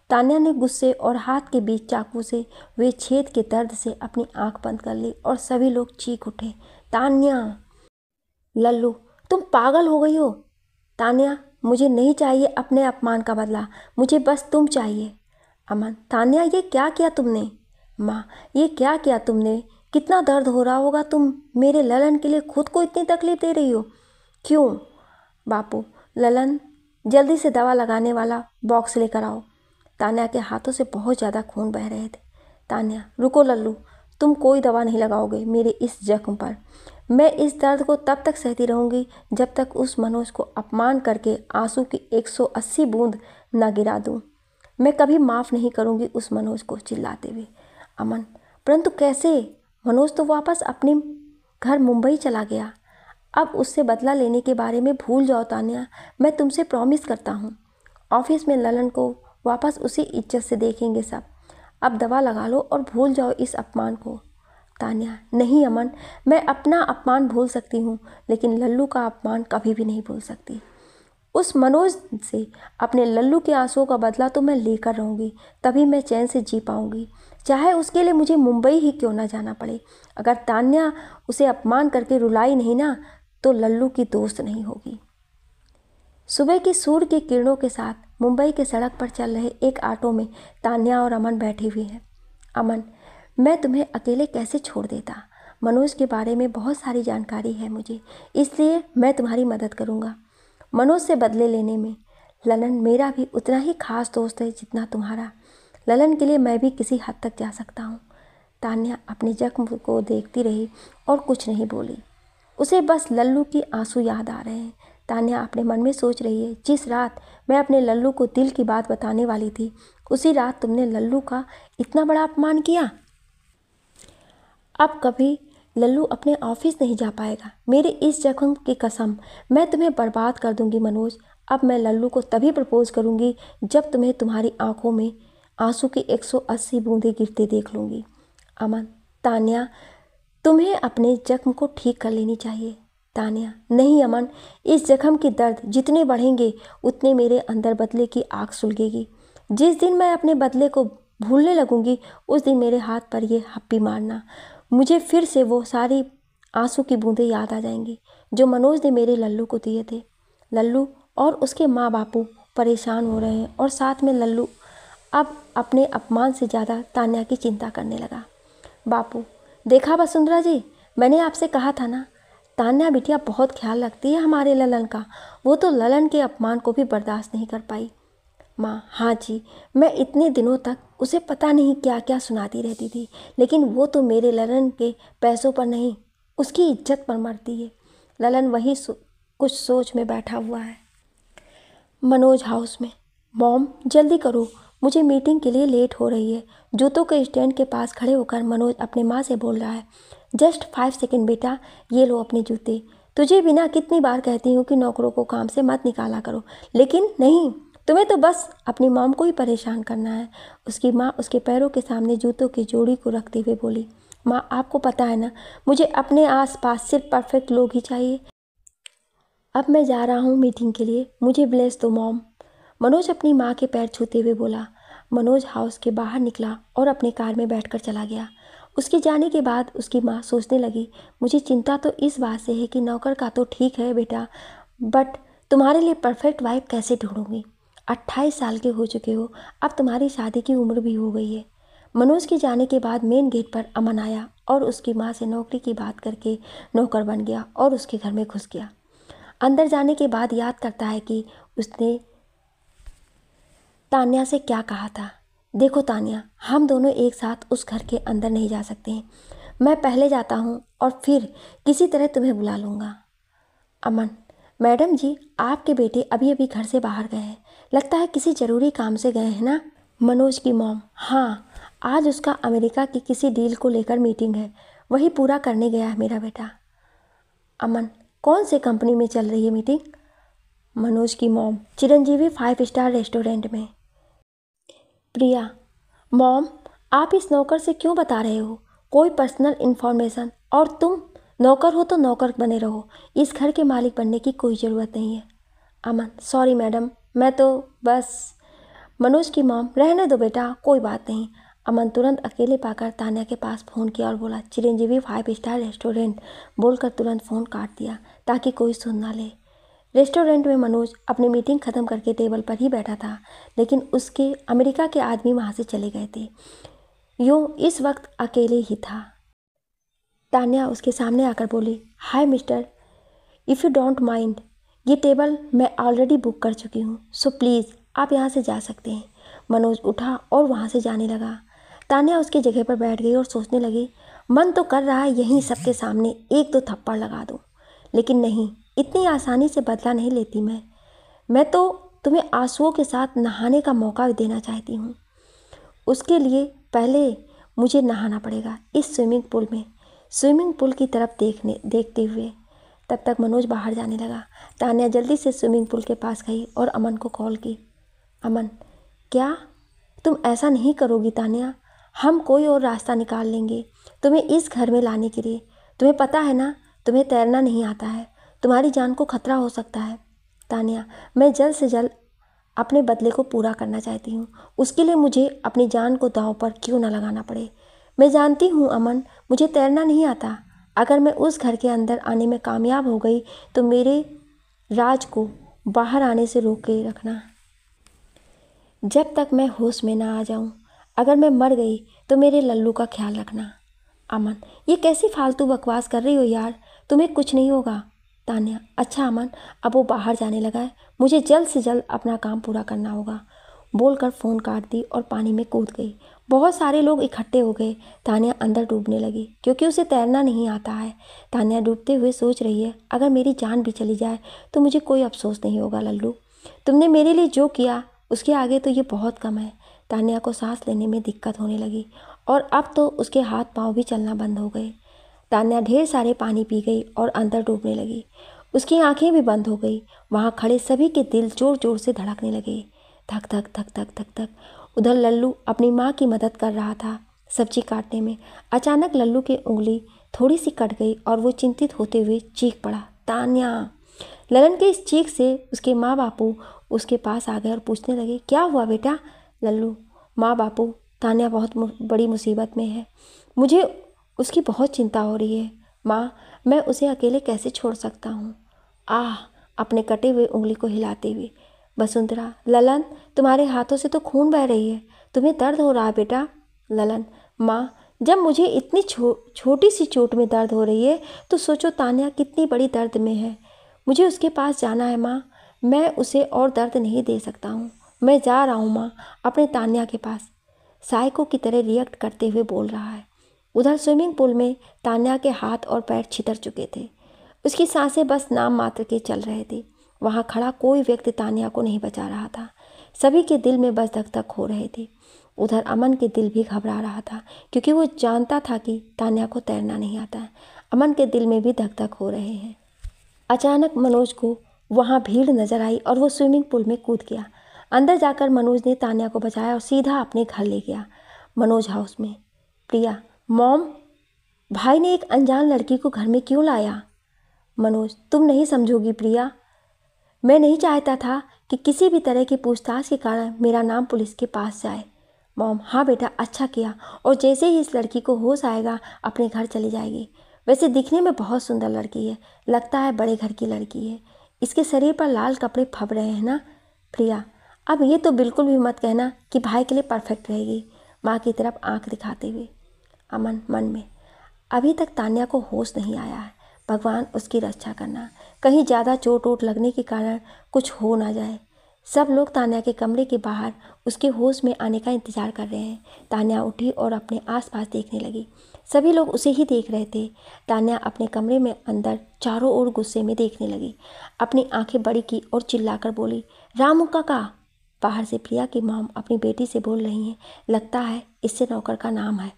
तान्या ने गुस्से और हाथ के बीच चाकू से वे छेद के दर्द से अपनी आँख बंद कर ली और सभी लोग चीख उठे तान्या लल्लू तुम पागल हो गई हो तान्या मुझे नहीं चाहिए अपने अपमान का बदला मुझे बस तुम चाहिए अमन तान्या ये क्या किया तुमने माँ ये क्या किया तुमने कितना दर्द हो रहा होगा तुम मेरे ललन के लिए खुद को इतनी तकलीफ दे रही हो क्यों बापू ललन जल्दी से दवा लगाने वाला बॉक्स लेकर आओ तान्या के हाथों से बहुत ज़्यादा खून बह रहे थे तान्या रुको लल्लू तुम कोई दवा नहीं लगाओगे मेरे इस जख्म पर मैं इस दर्द को तब तक सहती रहूंगी जब तक उस मनोज को अपमान करके आंसू की 180 बूंद ना गिरा दूं। मैं कभी माफ़ नहीं करूंगी उस मनोज को चिल्लाते हुए अमन परंतु कैसे मनोज तो वापस अपने घर मुंबई चला गया अब उससे बदला लेने के बारे में भूल जाओ तानिया मैं तुमसे प्रॉमिस करता हूँ ऑफिस में ललन को वापस उसी इज्जत से देखेंगे सब अब दवा लगा लो और भूल जाओ इस अपमान को तान्या नहीं अमन मैं अपना अपमान भूल सकती हूँ लेकिन लल्लू का अपमान कभी भी नहीं भूल सकती उस मनोज से अपने लल्लू के आंसुओं का बदला तो मैं लेकर रहूँगी तभी मैं चैन से जी पाऊँगी चाहे उसके लिए मुझे मुंबई ही क्यों ना जाना पड़े अगर तान्या उसे अपमान करके रुलाई नहीं ना तो लल्लू की दोस्त नहीं होगी सुबह की सूर्य की किरणों के साथ मुंबई के सड़क पर चल रहे एक ऑटो में तान्या और अमन बैठी हुए हैं अमन मैं तुम्हें अकेले कैसे छोड़ देता मनोज के बारे में बहुत सारी जानकारी है मुझे इसलिए मैं तुम्हारी मदद करूँगा मनोज से बदले लेने में ललन मेरा भी उतना ही खास दोस्त है जितना तुम्हारा ललन के लिए मैं भी किसी हद तक जा सकता हूँ तान्या अपने जख्म को देखती रही और कुछ नहीं बोली उसे बस लल्लू की आंसू याद आ रहे हैं तान्या अपने मन में सोच रही है जिस रात मैं अपने लल्लू को दिल की बात बताने वाली थी उसी रात तुमने लल्लू का इतना बड़ा अपमान किया अब कभी लल्लू अपने ऑफिस नहीं जा पाएगा मेरे इस जख्म की कसम मैं तुम्हें बर्बाद कर दूंगी मनोज अब मैं लल्लू को तभी प्रपोज करूंगी जब तुम्हें तुम्हारी आंखों में आंसू की 180 बूंदें गिरते देख लूंगी अमन तान्या तुम्हें अपने जख्म को ठीक कर लेनी चाहिए तान्या नहीं अमन इस जख्म के दर्द जितने बढ़ेंगे उतने मेरे अंदर बदले की आग सुलगेगी जिस दिन मैं अपने बदले को भूलने लगूंगी उस दिन मेरे हाथ पर यह हप्पी मारना मुझे फिर से वो सारी आंसू की बूंदें याद आ जाएंगी जो मनोज ने मेरे लल्लू को दिए थे लल्लू और उसके माँ बापू परेशान हो रहे हैं और साथ में लल्लू अब अपने अपमान से ज़्यादा तान्या की चिंता करने लगा बापू देखा वसुंधरा जी मैंने आपसे कहा था ना तान्या बिटिया बहुत ख्याल रखती है हमारे ललन का वो तो ललन के अपमान को भी बर्दाश्त नहीं कर पाई माँ हाँ जी मैं इतने दिनों तक उसे पता नहीं क्या क्या सुनाती रहती थी लेकिन वो तो मेरे ललन के पैसों पर नहीं उसकी इज्जत पर मरती है ललन वही कुछ सोच में बैठा हुआ है मनोज हाउस में मॉम जल्दी करो मुझे मीटिंग के लिए लेट हो रही है जूतों के स्टैंड के पास खड़े होकर मनोज अपने माँ से बोल रहा है जस्ट फाइव सेकेंड बेटा ये लो अपने जूते तुझे बिना कितनी बार कहती हूँ कि नौकरों को काम से मत निकाला करो लेकिन नहीं तुम्हें तो बस अपनी मॉम को ही परेशान करना है उसकी माँ उसके पैरों के सामने जूतों की जोड़ी को रखते हुए बोली माँ आपको पता है ना मुझे अपने आस पास सिर्फ परफेक्ट लोग ही चाहिए अब मैं जा रहा हूँ मीटिंग के लिए मुझे ब्लेस दो मॉम मनोज अपनी माँ के पैर छूते हुए बोला मनोज हाउस के बाहर निकला और अपने कार में बैठकर चला गया उसके जाने के बाद उसकी माँ सोचने लगी मुझे चिंता तो इस बात से है कि नौकर का तो ठीक है बेटा बट तुम्हारे लिए परफेक्ट वाइफ कैसे ढूंढूंगी अट्ठाईस साल के हो चुके हो अब तुम्हारी शादी की उम्र भी हो गई है मनोज के जाने के बाद मेन गेट पर अमन आया और उसकी माँ से नौकरी की बात करके नौकर बन गया और उसके घर में घुस गया अंदर जाने के बाद याद करता है कि उसने तान्या से क्या कहा था देखो तानिया हम दोनों एक साथ उस घर के अंदर नहीं जा सकते हैं मैं पहले जाता हूँ और फिर किसी तरह तुम्हें बुला लूँगा अमन मैडम जी आपके बेटे अभी अभी घर से बाहर गए हैं लगता है किसी ज़रूरी काम से गए हैं ना मनोज की मॉम हाँ आज उसका अमेरिका की किसी डील को लेकर मीटिंग है वही पूरा करने गया है मेरा बेटा अमन कौन से कंपनी में चल रही है मीटिंग मनोज की mom Chiranjeevi five star restaurant में प्रिया मॉम आप इस नौकर से क्यों बता रहे हो कोई पर्सनल इन्फॉर्मेशन और तुम नौकर हो तो नौकर बने रहो इस घर के मालिक बनने की कोई ज़रूरत नहीं है अमन सॉरी मैडम मैं तो बस मनोज की माम रहने दो बेटा कोई बात नहीं अमन तुरंत अकेले पाकर तानिया के पास फ़ोन किया और बोला चिरंजीवी फाइव स्टार रेस्टोरेंट बोलकर तुरंत फ़ोन काट दिया ताकि कोई सुन ना ले रेस्टोरेंट में मनोज अपनी मीटिंग ख़त्म करके टेबल पर ही बैठा था लेकिन उसके अमेरिका के आदमी वहाँ से चले गए थे यूँ इस वक्त अकेले ही था तानिया उसके सामने आकर बोली hi mister if you don't mind ये टेबल मैं ऑलरेडी बुक कर चुकी हूँ सो प्लीज़ आप यहाँ से जा सकते हैं मनोज उठा और वहाँ से जाने लगा तान्या उसकी जगह पर बैठ गई और सोचने लगी मन तो कर रहा है यहीं सबके सामने एक दो थप्पड़ लगा दूँ लेकिन नहीं इतनी आसानी से बदला नहीं लेती मैं मैं तो तुम्हें आंसुओं के साथ नहाने का मौका देना चाहती हूँ उसके लिए पहले मुझे नहाना पड़ेगा इस स्विमिंग पूल में स्विमिंग पूल की तरफ देखने देखते हुए तब तक मनोज बाहर जाने लगा तान्या जल्दी से स्विमिंग पूल के पास गई और अमन को कॉल की अमन क्या तुम ऐसा नहीं करोगी तान्या हम कोई और रास्ता निकाल लेंगे तुम्हें इस घर में लाने के लिए तुम्हें पता है ना तुम्हें तैरना नहीं आता है तुम्हारी जान को खतरा हो सकता है तानिया मैं जल्द से जल्द अपने बदले को पूरा करना चाहती हूँ उसके लिए मुझे अपनी जान को दाव पर क्यों ना लगाना पड़े मैं जानती हूँ अमन मुझे तैरना नहीं आता अगर मैं उस घर के अंदर आने में कामयाब हो गई तो मेरे राज को बाहर आने से रोक के रखना जब तक मैं होश में ना आ जाऊं अगर मैं मर गई तो मेरे लल्लू का ख्याल रखना अमन ये कैसी फालतू बकवास कर रही हो यार तुम्हें कुछ नहीं होगा तानिया अच्छा अमन अब वो बाहर जाने लगा है मुझे जल्द से जल्द अपना काम पूरा करना होगा बोलकर फ़ोन काट दी और पानी में कूद गई बहुत सारे लोग इकट्ठे हो गए तानिया अंदर डूबने लगी क्योंकि उसे तैरना नहीं आता है तानिया डूबते हुए सोच रही है अगर मेरी जान भी चली जाए तो मुझे कोई अफसोस नहीं होगा लल्लू तुमने मेरे लिए जो किया उसके आगे तो ये बहुत कम है तानिया को सांस लेने में दिक्कत होने लगी और अब तो उसके हाथ पाँव भी चलना बंद हो गए तानिया ढेर सारे पानी पी गई और अंदर डूबने लगी उसकी आंखें भी बंद हो गई वहाँ खड़े सभी के दिल जोर जोर से धड़कने लगे धक धक धक धक धक धक उधर लल्लू अपनी माँ की मदद कर रहा था सब्जी काटने में अचानक लल्लू की उंगली थोड़ी सी कट गई और वो चिंतित होते हुए चीख पड़ा तान्या ललन के इस चीख से उसके माँ बापू उसके पास आ गए और पूछने लगे क्या हुआ बेटा लल्लू माँ बापू तान्या बहुत मु, बड़ी मुसीबत में है मुझे उसकी बहुत चिंता हो रही है माँ मैं उसे अकेले कैसे छोड़ सकता हूँ आह अपने कटे हुए उंगली को हिलाते हुए वसुंधरा ललन तुम्हारे हाथों से तो खून बह रही है तुम्हें दर्द हो रहा है बेटा ललन माँ जब मुझे इतनी छो छोटी सी चोट में दर्द हो रही है तो सोचो तानिया कितनी बड़ी दर्द में है मुझे उसके पास जाना है माँ मैं उसे और दर्द नहीं दे सकता हूँ मैं जा रहा हूँ माँ अपने तानिया के पास सायको की तरह रिएक्ट करते हुए बोल रहा है उधर स्विमिंग पूल में तानिया के हाथ और पैर छितर चुके थे उसकी सांसें बस नाम मात्र के चल रहे थे वहाँ खड़ा कोई व्यक्ति तानिया को नहीं बचा रहा था सभी के दिल में बस धक धक हो रहे थे उधर अमन के दिल भी घबरा रहा था क्योंकि वो जानता था कि तानिया को तैरना नहीं आता है अमन के दिल में भी धक धक हो रहे हैं अचानक मनोज को वहाँ भीड़ नजर आई और वो स्विमिंग पूल में कूद गया अंदर जाकर मनोज ने तानिया को बचाया और सीधा अपने घर ले गया मनोज हाउस में प्रिया मॉम भाई ने एक अनजान लड़की को घर में क्यों लाया मनोज तुम नहीं समझोगी प्रिया मैं नहीं चाहता था कि किसी भी तरह की पूछताछ के कारण मेरा नाम पुलिस के पास जाए मॉम हाँ बेटा अच्छा किया और जैसे ही इस लड़की को होश आएगा अपने घर चली जाएगी वैसे दिखने में बहुत सुंदर लड़की है लगता है बड़े घर की लड़की है इसके शरीर पर लाल कपड़े फप रहे हैं ना प्रिया अब ये तो बिल्कुल भी मत कहना कि भाई के लिए परफेक्ट रहेगी माँ की तरफ आंख दिखाते हुए अमन मन में अभी तक तान्या को होश नहीं आया है भगवान उसकी रक्षा करना कहीं ज़्यादा चोट वोट लगने के कारण कुछ हो ना जाए सब लोग तान्या के कमरे के बाहर उसके होश में आने का इंतज़ार कर रहे हैं तान्या उठी और अपने आसपास देखने लगी सभी लोग उसे ही देख रहे थे तान्या अपने कमरे में अंदर चारों ओर गुस्से में देखने लगी अपनी आंखें बड़ी की और चिल्लाकर बोली रामू काका बाहर से प्रिया की माम अपनी बेटी से बोल रही हैं लगता है इससे नौकर का नाम है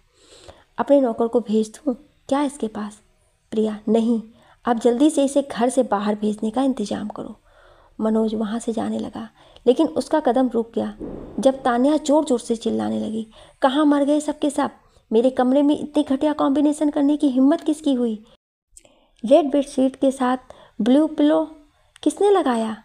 अपने नौकर को भेज दूँ क्या इसके पास प्रिया नहीं आप जल्दी से इसे घर से बाहर भेजने का इंतज़ाम करो मनोज वहाँ से जाने लगा लेकिन उसका कदम रुक गया जब तान्या ज़ोर ज़ोर से चिल्लाने लगी कहाँ मर गए सबके सब मेरे कमरे में इतनी घटिया कॉम्बिनेशन करने की हिम्मत किसकी हुई रेड बेडशीट के साथ ब्लू पिलो किसने लगाया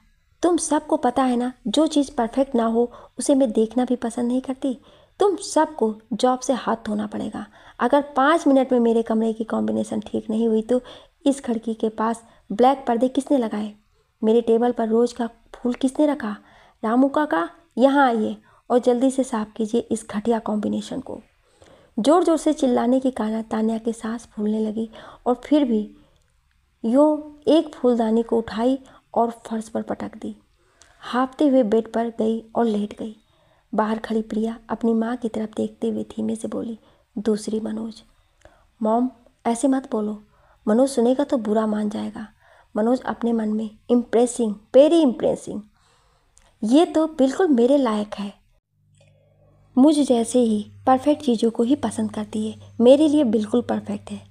तुम सबको पता है ना जो चीज़ परफेक्ट ना हो उसे मैं देखना भी पसंद नहीं करती तुम सबको जॉब से हाथ धोना पड़ेगा अगर पाँच मिनट में मेरे कमरे की कॉम्बिनेशन ठीक नहीं हुई तो इस खिड़की के पास ब्लैक पर्दे किसने लगाए मेरे टेबल पर रोज़ का फूल किसने रखा रामू काका यहाँ आइए और जल्दी से साफ कीजिए इस घटिया कॉम्बिनेशन को ज़ोर ज़ोर से चिल्लाने के कारण तान्या के सांस फूलने लगी और फिर भी यूँ एक फूलदानी को उठाई और फर्श पर पटक दी हाँफते हुए बेड पर गई और लेट गई बाहर खड़ी प्रिया अपनी माँ की तरफ देखते हुए धीमे से बोली दूसरी मनोज मॉम ऐसे मत बोलो मनोज सुनेगा तो बुरा मान जाएगा मनोज अपने मन में इम्प्रेसिंग वेरी इम्प्रेसिंग ये तो बिल्कुल मेरे लायक है मुझ जैसे ही परफेक्ट चीज़ों को ही पसंद करती है मेरे लिए बिल्कुल परफेक्ट है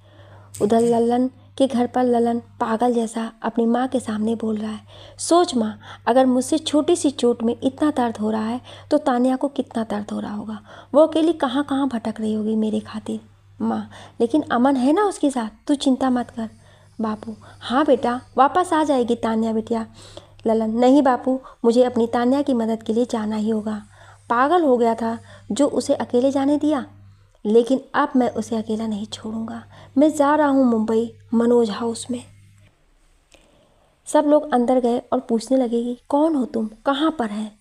उधर ललन के घर पर ललन पागल जैसा अपनी माँ के सामने बोल रहा है सोच माँ अगर मुझसे छोटी सी चोट में इतना दर्द हो रहा है तो तानिया को कितना दर्द हो रहा होगा वो अकेली कहाँ कहाँ भटक रही होगी मेरे खातिर माँ लेकिन अमन है ना उसके साथ तू चिंता मत कर बापू हाँ बेटा वापस आ जाएगी तान्या बेटिया ललन नहीं बापू मुझे अपनी तान्या की मदद के लिए जाना ही होगा पागल हो गया था जो उसे अकेले जाने दिया लेकिन अब मैं उसे अकेला नहीं छोड़ूंगा मैं जा रहा हूँ मुंबई मनोज हाउस में सब लोग अंदर गए और पूछने लगे कि कौन हो तुम कहाँ पर है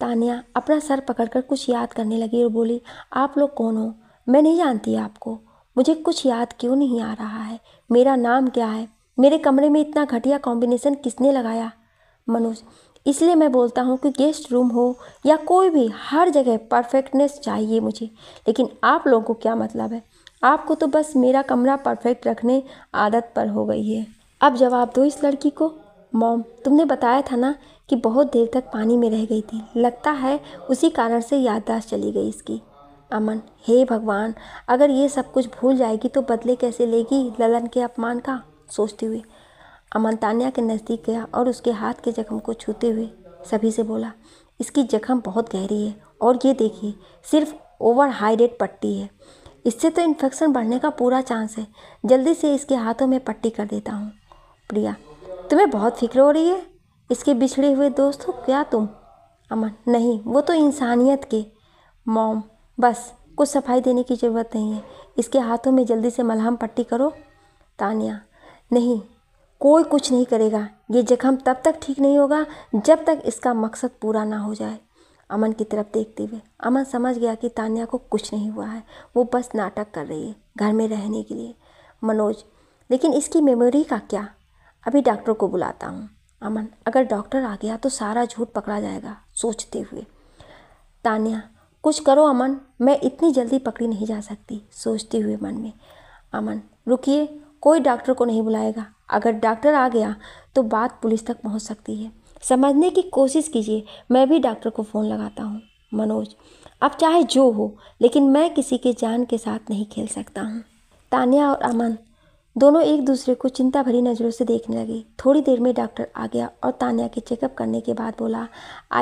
तानिया अपना सर पकड़कर कुछ याद करने लगी और बोली आप लोग कौन हो मैं नहीं जानती आपको मुझे कुछ याद क्यों नहीं आ रहा है मेरा नाम क्या है मेरे कमरे में इतना घटिया कॉम्बिनेशन किसने लगाया मनोज इसलिए मैं बोलता हूँ कि गेस्ट रूम हो या कोई भी हर जगह परफेक्टनेस चाहिए मुझे लेकिन आप लोगों को क्या मतलब है आपको तो बस मेरा कमरा परफेक्ट रखने आदत पर हो गई है अब जवाब दो इस लड़की को मॉम तुमने बताया था ना कि बहुत देर तक पानी में रह गई थी लगता है उसी कारण से याददाश्त चली गई इसकी अमन हे भगवान अगर ये सब कुछ भूल जाएगी तो बदले कैसे लेगी ललन के अपमान का सोचते हुए अमन तानिया के नज़दीक गया और उसके हाथ के जख्म को छूते हुए सभी से बोला इसकी जख्म बहुत गहरी है और ये देखिए सिर्फ ओवर हाइड्रेट पट्टी है इससे तो इन्फेक्शन बढ़ने का पूरा चांस है जल्दी से इसके हाथों में पट्टी कर देता हूँ प्रिया तुम्हें बहुत फिक्र हो रही है इसके बिछड़े हुए दोस्त हो क्या तुम अमन नहीं वो तो इंसानियत के मॉम बस कुछ सफाई देने की ज़रूरत नहीं है इसके हाथों में जल्दी से मलहम पट्टी करो तानिया नहीं कोई कुछ नहीं करेगा ये जख्म तब तक ठीक नहीं होगा जब तक इसका मकसद पूरा ना हो जाए अमन की तरफ देखते हुए अमन समझ गया कि तानिया को कुछ नहीं हुआ है वो बस नाटक कर रही है घर में रहने के लिए मनोज लेकिन इसकी मेमोरी का क्या अभी डॉक्टर को बुलाता हूँ अमन अगर डॉक्टर आ गया तो सारा झूठ पकड़ा जाएगा सोचते हुए तानिया कुछ करो अमन मैं इतनी जल्दी पकड़ी नहीं जा सकती सोचते हुए मन में अमन रुकिए कोई डॉक्टर को नहीं बुलाएगा अगर डॉक्टर आ गया तो बात पुलिस तक पहुंच सकती है समझने की कोशिश कीजिए मैं भी डॉक्टर को फ़ोन लगाता हूँ मनोज अब चाहे जो हो लेकिन मैं किसी के जान के साथ नहीं खेल सकता हूँ तानिया और अमन दोनों एक दूसरे को चिंता भरी नज़रों से देखने लगे थोड़ी देर में डॉक्टर आ गया और तानिया के चेकअप करने के बाद बोला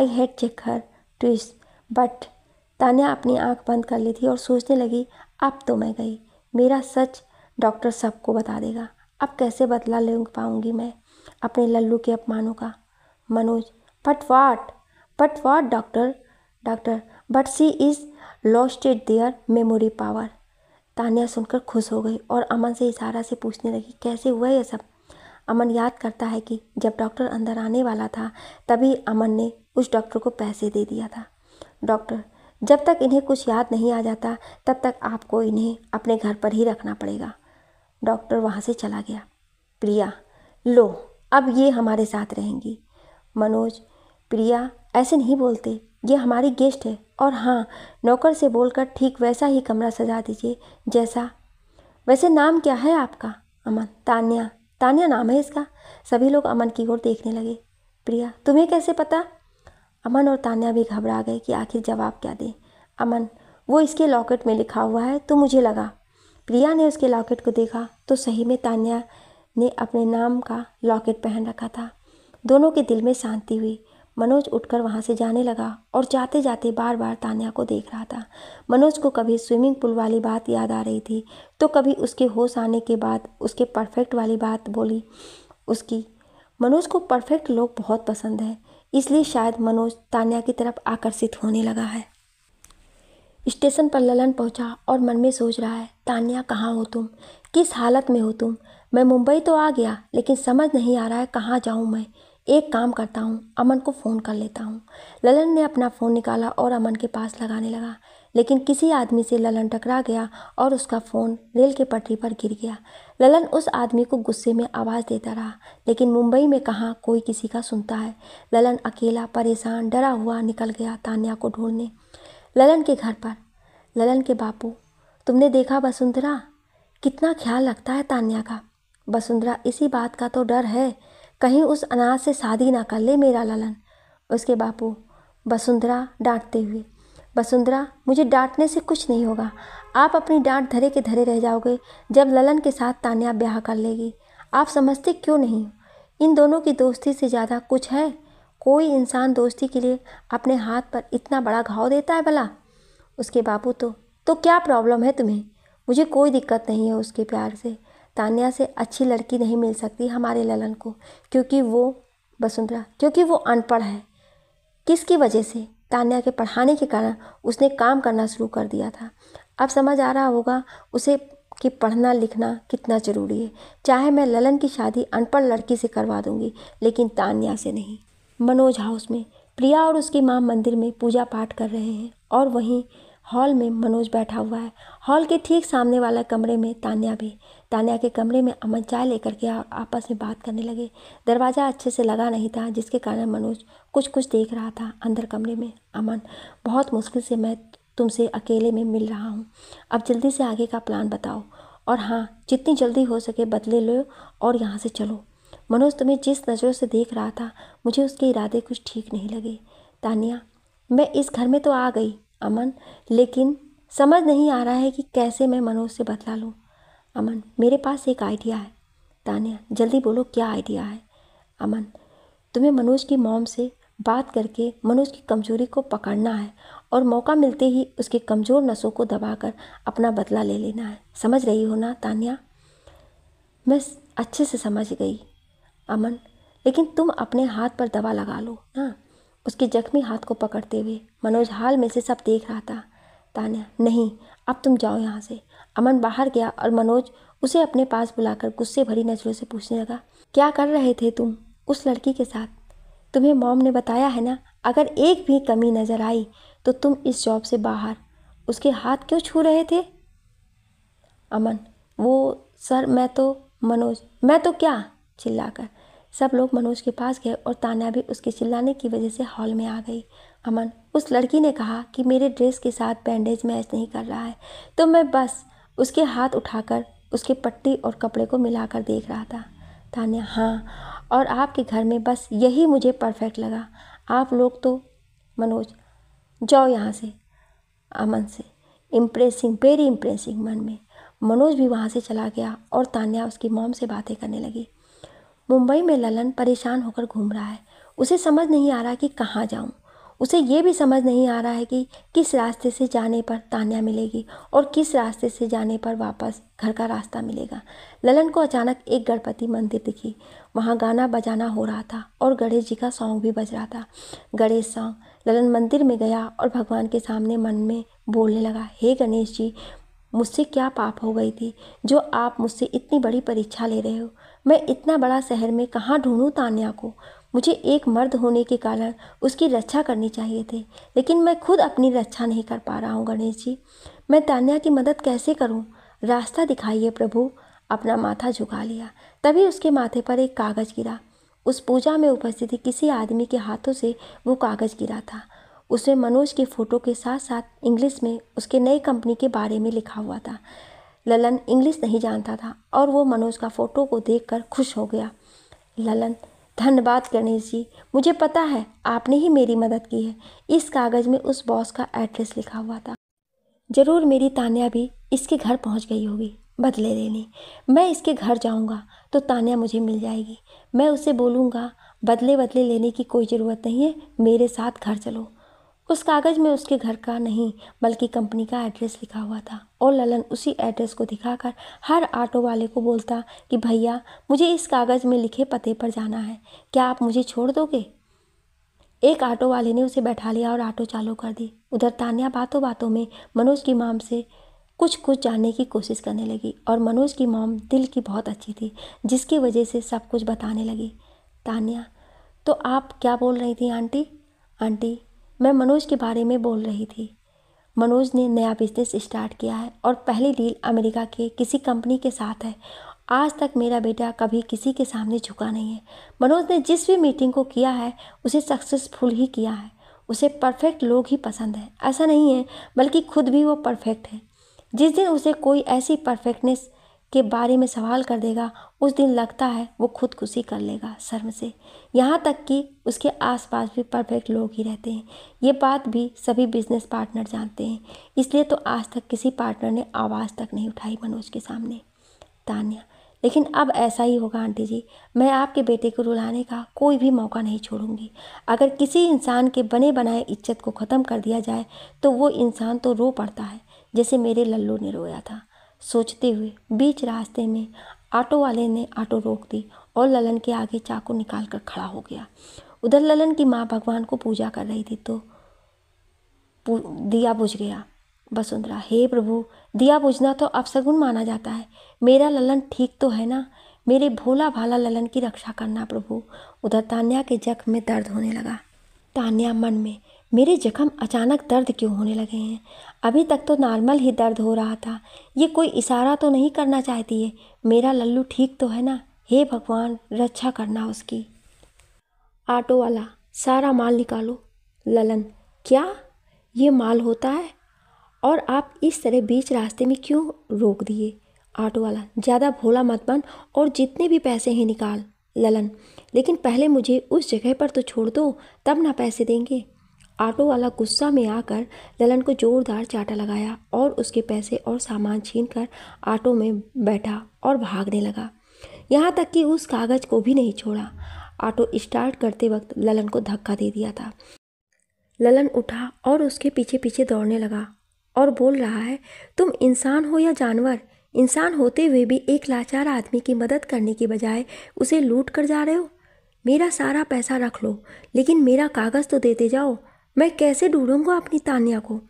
I had check her twist but Tanya अपनी आंख बंद कर ली थी और सोचने लगी अब तो मैं गई मेरा सच डॉक्टर सबको बता देगा अब कैसे बदला ले पाऊंगी मैं अपने लल्लू के अपमानों का Manoj but what but what doctor doctor but she is lost it there memory power Tania सुनकर खुश हो गई और अमन से इशारा से पूछने लगी कैसे हुआ यह सब अमन याद करता है कि जब डॉक्टर अंदर आने वाला था तभी अमन ने उस डॉक्टर को पैसे दे दिया था डॉक्टर जब तक इन्हें कुछ याद नहीं आ जाता तब तक आपको इन्हें अपने घर पर ही रखना पड़ेगा डॉक्टर वहाँ से चला गया प्रिया लो अब ये हमारे साथ रहेंगी मनोज प्रिया ऐसे नहीं बोलते ये हमारी गेस्ट है और हाँ नौकर से बोलकर ठीक वैसा ही कमरा सजा दीजिए जैसा वैसे नाम क्या है आपका अमन तान्या तान्या नाम है इसका सभी लोग अमन की ओर देखने लगे प्रिया तुम्हें कैसे पता अमन और तान्या भी घबरा गए कि आखिर जवाब क्या दे अमन वो इसके लॉकेट में लिखा हुआ है तो मुझे लगा प्रिया ने उसके लॉकेट को देखा तो सही में तान्या ने अपने नाम का लॉकेट पहन रखा था दोनों के दिल में शांति हुई मनोज उठकर वहाँ से जाने लगा और जाते जाते बार बार तान्या को देख रहा था मनोज को कभी स्विमिंग पूल वाली बात याद आ रही थी तो कभी उसके होश आने के बाद उसके परफेक्ट वाली बात बोली उसकी मनोज को परफेक्ट लोग बहुत पसंद है इसलिए शायद मनोज तान्या की तरफ आकर्षित होने लगा है स्टेशन पर ललन पहुंचा और मन में सोच रहा है तान्या कहाँ हो तुम किस हालत में हो तुम मैं मुंबई तो आ गया लेकिन समझ नहीं आ रहा है कहाँ जाऊँ मैं एक काम करता हूँ अमन को फ़ोन कर लेता हूँ ललन ने अपना फ़ोन निकाला और अमन के पास लगाने लगा लेकिन किसी आदमी से ललन टकरा गया और उसका फ़ोन रेल के पटरी पर गिर गया ललन उस आदमी को गुस्से में आवाज़ देता रहा लेकिन मुंबई में कहाँ कोई किसी का सुनता है ललन अकेला परेशान डरा हुआ निकल गया तान्या को ढूंढने ललन के घर पर ललन के बापू तुमने देखा वसुंधरा कितना ख्याल रखता है तान्या का वसुंधरा इसी बात का तो डर है कहीं उस अनाज से शादी ना कर ले मेरा ललन उसके बापू वसुंधरा डांटते हुए वसुंधरा मुझे डांटने से कुछ नहीं होगा आप अपनी डांट धरे के धरे रह जाओगे जब ललन के साथ तान्या ब्याह कर लेगी आप समझते क्यों नहीं इन दोनों की दोस्ती से ज़्यादा कुछ है कोई इंसान दोस्ती के लिए अपने हाथ पर इतना बड़ा घाव देता है भला उसके बापू तो तो क्या प्रॉब्लम है तुम्हें मुझे कोई दिक्कत नहीं है उसके प्यार से तान्या से अच्छी लड़की नहीं मिल सकती हमारे ललन को क्योंकि वो वसुंधरा क्योंकि वो अनपढ़ है किसकी वजह से तान्या के पढ़ाने के कारण उसने काम करना शुरू कर दिया था अब समझ आ रहा होगा उसे कि पढ़ना लिखना कितना ज़रूरी है चाहे मैं ललन की शादी अनपढ़ लड़की से करवा दूंगी लेकिन तान्या से नहीं मनोज हाउस में प्रिया और उसकी माँ मंदिर में पूजा पाठ कर रहे हैं और वहीं हॉल में मनोज बैठा हुआ है हॉल के ठीक सामने वाला कमरे में तान्या भी तान्या के कमरे में अमन चाय लेकर के आपस में बात करने लगे दरवाज़ा अच्छे से लगा नहीं था जिसके कारण मनोज कुछ कुछ देख रहा था अंदर कमरे में अमन बहुत मुश्किल से मैं तुमसे अकेले में मिल रहा हूँ अब जल्दी से आगे का प्लान बताओ और हाँ जितनी जल्दी हो सके बदले लो और यहाँ से चलो मनोज तुम्हें जिस नज़रों से देख रहा था मुझे उसके इरादे कुछ ठीक नहीं लगे तानिया मैं इस घर में तो आ गई अमन लेकिन समझ नहीं आ रहा है कि कैसे मैं मनोज से बदला लूँ अमन मेरे पास एक आइडिया है तानिया जल्दी बोलो क्या आइडिया है अमन तुम्हें मनोज की मॉम से बात करके मनोज की कमजोरी को पकड़ना है और मौका मिलते ही उसके कमज़ोर नसों को दबाकर अपना बदला ले लेना है समझ रही हो ना तानिया मैं अच्छे से समझ गई अमन लेकिन तुम अपने हाथ पर दवा लगा लो ना उसके जख्मी हाथ को पकड़ते हुए मनोज हाल में से सब देख रहा था तानिया नहीं अब तुम जाओ यहाँ से अमन बाहर गया और मनोज उसे अपने पास बुलाकर गुस्से भरी नज़रों से पूछने लगा क्या कर रहे थे तुम उस लड़की के साथ तुम्हें मॉम ने बताया है ना अगर एक भी कमी नज़र आई तो तुम इस जॉब से बाहर उसके हाथ क्यों छू रहे थे अमन वो सर मैं तो मनोज मैं तो क्या चिल्लाकर सब लोग मनोज के पास गए और ताना भी उसके चिल्लाने की वजह से हॉल में आ गई अमन उस लड़की ने कहा कि मेरे ड्रेस के साथ बैंडेज मैच नहीं कर रहा है तो मैं बस उसके हाथ उठाकर उसके पट्टी और कपड़े को मिलाकर देख रहा था तान्या हाँ और आपके घर में बस यही मुझे परफेक्ट लगा आप लोग तो मनोज जाओ यहाँ से अमन से इम्प्रेसिंग वेरी इम्प्रेसिंग मन में मनोज भी वहाँ से चला गया और तान्या उसकी मॉम से बातें करने लगी मुंबई में ललन परेशान होकर घूम रहा है उसे समझ नहीं आ रहा कि कहाँ जाऊँ उसे ये भी समझ नहीं आ रहा है कि किस रास्ते से जाने पर तान्या मिलेगी और किस रास्ते से जाने पर वापस घर का रास्ता मिलेगा ललन को अचानक एक गणपति मंदिर दिखी वहाँ गाना बजाना हो रहा था और गणेश जी का सॉन्ग भी बज रहा था गणेश सॉन्ग ललन मंदिर में गया और भगवान के सामने मन में बोलने लगा हे गणेश जी मुझसे क्या पाप हो गई थी जो आप मुझसे इतनी बड़ी परीक्षा ले रहे हो मैं इतना बड़ा शहर में कहाँ ढूंढूँ तान्या को मुझे एक मर्द होने के कारण उसकी रक्षा करनी चाहिए थी लेकिन मैं खुद अपनी रक्षा नहीं कर पा रहा हूँ गणेश जी मैं तान्या की मदद कैसे करूँ रास्ता दिखाइए प्रभु अपना माथा झुका लिया तभी उसके माथे पर एक कागज़ गिरा उस पूजा में उपस्थित किसी आदमी के हाथों से वो कागज़ गिरा था उसमें मनोज के फ़ोटो के साथ साथ इंग्लिश में उसके नई कंपनी के बारे में लिखा हुआ था ललन इंग्लिश नहीं जानता था और वो मनोज का फ़ोटो को देख खुश हो गया ललन धन्यवाद गणेश जी मुझे पता है आपने ही मेरी मदद की है इस कागज़ में उस बॉस का एड्रेस लिखा हुआ था ज़रूर मेरी तान्या भी इसके घर पहुंच गई होगी बदले लेने मैं इसके घर जाऊंगा तो तान्या मुझे मिल जाएगी मैं उसे बोलूँगा बदले बदले लेने की कोई ज़रूरत नहीं है मेरे साथ घर चलो उस कागज़ में उसके घर का नहीं बल्कि कंपनी का एड्रेस लिखा हुआ था और ललन उसी एड्रेस को दिखाकर हर ऑटो वाले को बोलता कि भैया मुझे इस कागज़ में लिखे पते पर जाना है क्या आप मुझे छोड़ दोगे एक ऑटो वाले ने उसे बैठा लिया और ऑटो चालू कर दी उधर तान्या बातों बातों में मनोज की माम से कुछ कुछ जानने की कोशिश करने लगी और मनोज की मॉम दिल की बहुत अच्छी थी जिसकी वजह से सब कुछ बताने लगी तानिया तो आप क्या बोल रही थी आंटी आंटी मैं मनोज के बारे में बोल रही थी मनोज ने नया बिजनेस स्टार्ट किया है और पहली डील अमेरिका के किसी कंपनी के साथ है आज तक मेरा बेटा कभी किसी के सामने झुका नहीं है मनोज ने जिस भी मीटिंग को किया है उसे सक्सेसफुल ही किया है उसे परफेक्ट लोग ही पसंद है ऐसा नहीं है बल्कि खुद भी वो परफेक्ट है जिस दिन उसे कोई ऐसी परफेक्टनेस के बारे में सवाल कर देगा उस दिन लगता है वो खुदकुशी कर लेगा शर्म से यहाँ तक कि उसके आसपास भी परफेक्ट लोग ही रहते हैं ये बात भी सभी बिजनेस पार्टनर जानते हैं इसलिए तो आज तक किसी पार्टनर ने आवाज़ तक नहीं उठाई मनोज के सामने तान्या लेकिन अब ऐसा ही होगा आंटी जी मैं आपके बेटे को रुलाने का कोई भी मौका नहीं छोड़ूंगी अगर किसी इंसान के बने बनाए इज्जत को ख़त्म कर दिया जाए तो वो इंसान तो रो पड़ता है जैसे मेरे लल्लू ने रोया था सोचते हुए बीच रास्ते में ऑटो वाले ने ऑटो रोक दी और ललन के आगे चाकू निकाल कर खड़ा हो गया उधर ललन की माँ भगवान को पूजा कर रही थी तो दिया बुझ गया वसुंधरा हे प्रभु दिया बुझना तो अपसगुन माना जाता है मेरा ललन ठीक तो है ना मेरे भोला भाला ललन की रक्षा करना प्रभु उधर तान्या के जख में दर्द होने लगा तान्या मन में मेरे जख्म अचानक दर्द क्यों होने लगे हैं अभी तक तो नॉर्मल ही दर्द हो रहा था ये कोई इशारा तो नहीं करना चाहती है मेरा लल्लू ठीक तो है ना हे भगवान रक्षा करना उसकी ऑटो वाला सारा माल निकालो ललन क्या ये माल होता है और आप इस तरह बीच रास्ते में क्यों रोक दिए ऑटो वाला ज़्यादा भोला मत बन और जितने भी पैसे हैं निकाल ललन लेकिन पहले मुझे उस जगह पर तो छोड़ दो तब ना पैसे देंगे ऑटो वाला गुस्सा में आकर ललन को जोरदार चाटा लगाया और उसके पैसे और सामान छीनकर ऑटो में बैठा और भागने लगा यहाँ तक कि उस कागज़ को भी नहीं छोड़ा ऑटो स्टार्ट करते वक्त ललन को धक्का दे दिया था ललन उठा और उसके पीछे पीछे दौड़ने लगा और बोल रहा है तुम इंसान हो या जानवर इंसान होते हुए भी एक लाचार आदमी की मदद करने के बजाय उसे लूट कर जा रहे हो मेरा सारा पैसा रख लो लेकिन मेरा कागज़ तो देते जाओ मैं कैसे ढूंढूंगा अपनी तानिया को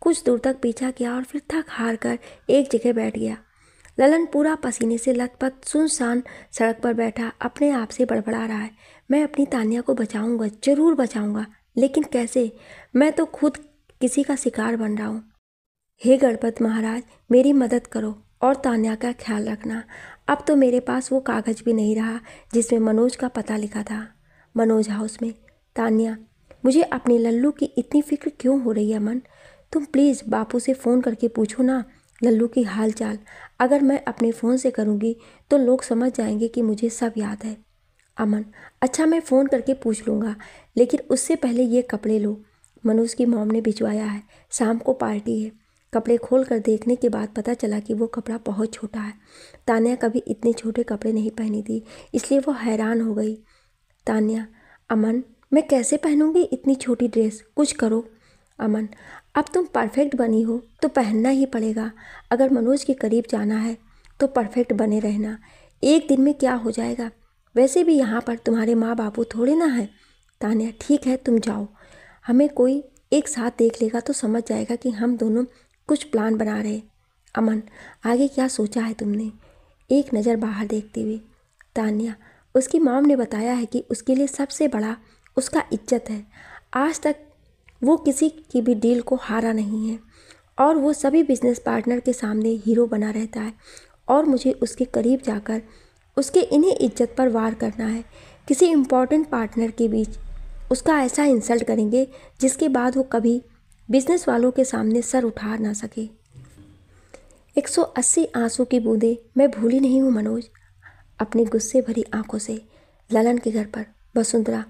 कुछ दूर तक पीछा किया और फिर थक हार कर एक जगह बैठ गया ललन पूरा पसीने से लथपथ सुनसान सड़क पर बैठा अपने आप से बड़बड़ा रहा है मैं अपनी तानिया को बचाऊंगा ज़रूर बचाऊंगा लेकिन कैसे मैं तो खुद किसी का शिकार बन रहा हूँ हे गणपत महाराज मेरी मदद करो और तानिया का ख्याल रखना अब तो मेरे पास वो कागज़ भी नहीं रहा जिसमें मनोज का पता लिखा था मनोज हाउस में तानिया मुझे अपने लल्लू की इतनी फिक्र क्यों हो रही है अमन तुम प्लीज़ बापू से फ़ोन करके पूछो ना लल्लू की हाल चाल अगर मैं अपने फ़ोन से करूँगी तो लोग समझ जाएंगे कि मुझे सब याद है अमन अच्छा मैं फ़ोन करके पूछ लूँगा लेकिन उससे पहले ये कपड़े लो मनोज की मॉम ने भिजवाया है शाम को पार्टी है कपड़े खोल कर देखने के बाद पता चला कि वो कपड़ा बहुत छोटा है तान्या कभी इतने छोटे कपड़े नहीं पहनी थी इसलिए वो हैरान हो गई तान्या अमन मैं कैसे पहनूँगी इतनी छोटी ड्रेस कुछ करो अमन अब तुम परफेक्ट बनी हो तो पहनना ही पड़ेगा अगर मनोज के करीब जाना है तो परफेक्ट बने रहना एक दिन में क्या हो जाएगा वैसे भी यहाँ पर तुम्हारे माँ बापू थोड़े ना हैं तानिया ठीक है तुम जाओ हमें कोई एक साथ देख लेगा तो समझ जाएगा कि हम दोनों कुछ प्लान बना रहे अमन आगे क्या सोचा है तुमने एक नज़र बाहर देखते हुए तानिया उसकी माम ने बताया है कि उसके लिए सबसे बड़ा उसका इज्जत है आज तक वो किसी की भी डील को हारा नहीं है और वो सभी बिजनेस पार्टनर के सामने हीरो बना रहता है और मुझे उसके करीब जाकर उसके इन्हीं इज्जत पर वार करना है किसी इम्पॉर्टेंट पार्टनर के बीच उसका ऐसा इंसल्ट करेंगे जिसके बाद वो कभी बिजनेस वालों के सामने सर उठा ना सके 180 आंसू की बूंदें मैं भूली नहीं हूँ मनोज अपने गुस्से भरी आंखों से ललन के घर पर वसुंधरा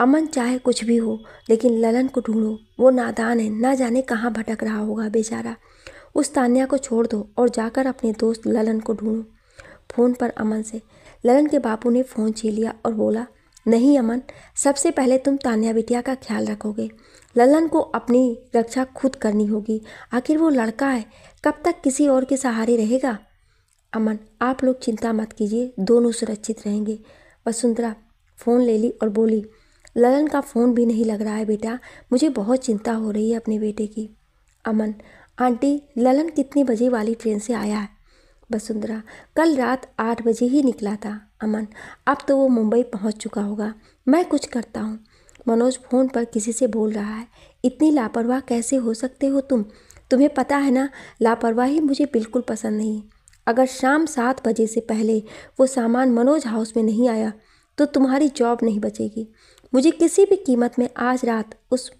अमन चाहे कुछ भी हो लेकिन ललन को ढूंढो वो नादान है ना जाने कहाँ भटक रहा होगा बेचारा उस तानिया को छोड़ दो और जाकर अपने दोस्त ललन को ढूंढो फ़ोन पर अमन से ललन के बापू ने फ़ोन छीन लिया और बोला नहीं अमन सबसे पहले तुम तानिया बिटिया का ख्याल रखोगे ललन को अपनी रक्षा खुद करनी होगी आखिर वो लड़का है कब तक किसी और के सहारे रहेगा अमन आप लोग चिंता मत कीजिए दोनों सुरक्षित रहेंगे वसुंधरा फ़ोन ले ली और बोली ललन का फ़ोन भी नहीं लग रहा है बेटा मुझे बहुत चिंता हो रही है अपने बेटे की अमन आंटी ललन कितनी बजे वाली ट्रेन से आया है वसुंधरा कल रात आठ बजे ही निकला था अमन अब तो वो मुंबई पहुंच चुका होगा मैं कुछ करता हूँ मनोज फ़ोन पर किसी से बोल रहा है इतनी लापरवाह कैसे हो सकते हो तुम तुम्हें पता है ना लापरवाही मुझे बिल्कुल पसंद नहीं अगर शाम सात बजे से पहले वो सामान मनोज हाउस में नहीं आया तो तुम्हारी जॉब नहीं बचेगी मुझे किसी भी कीमत में आज रात उस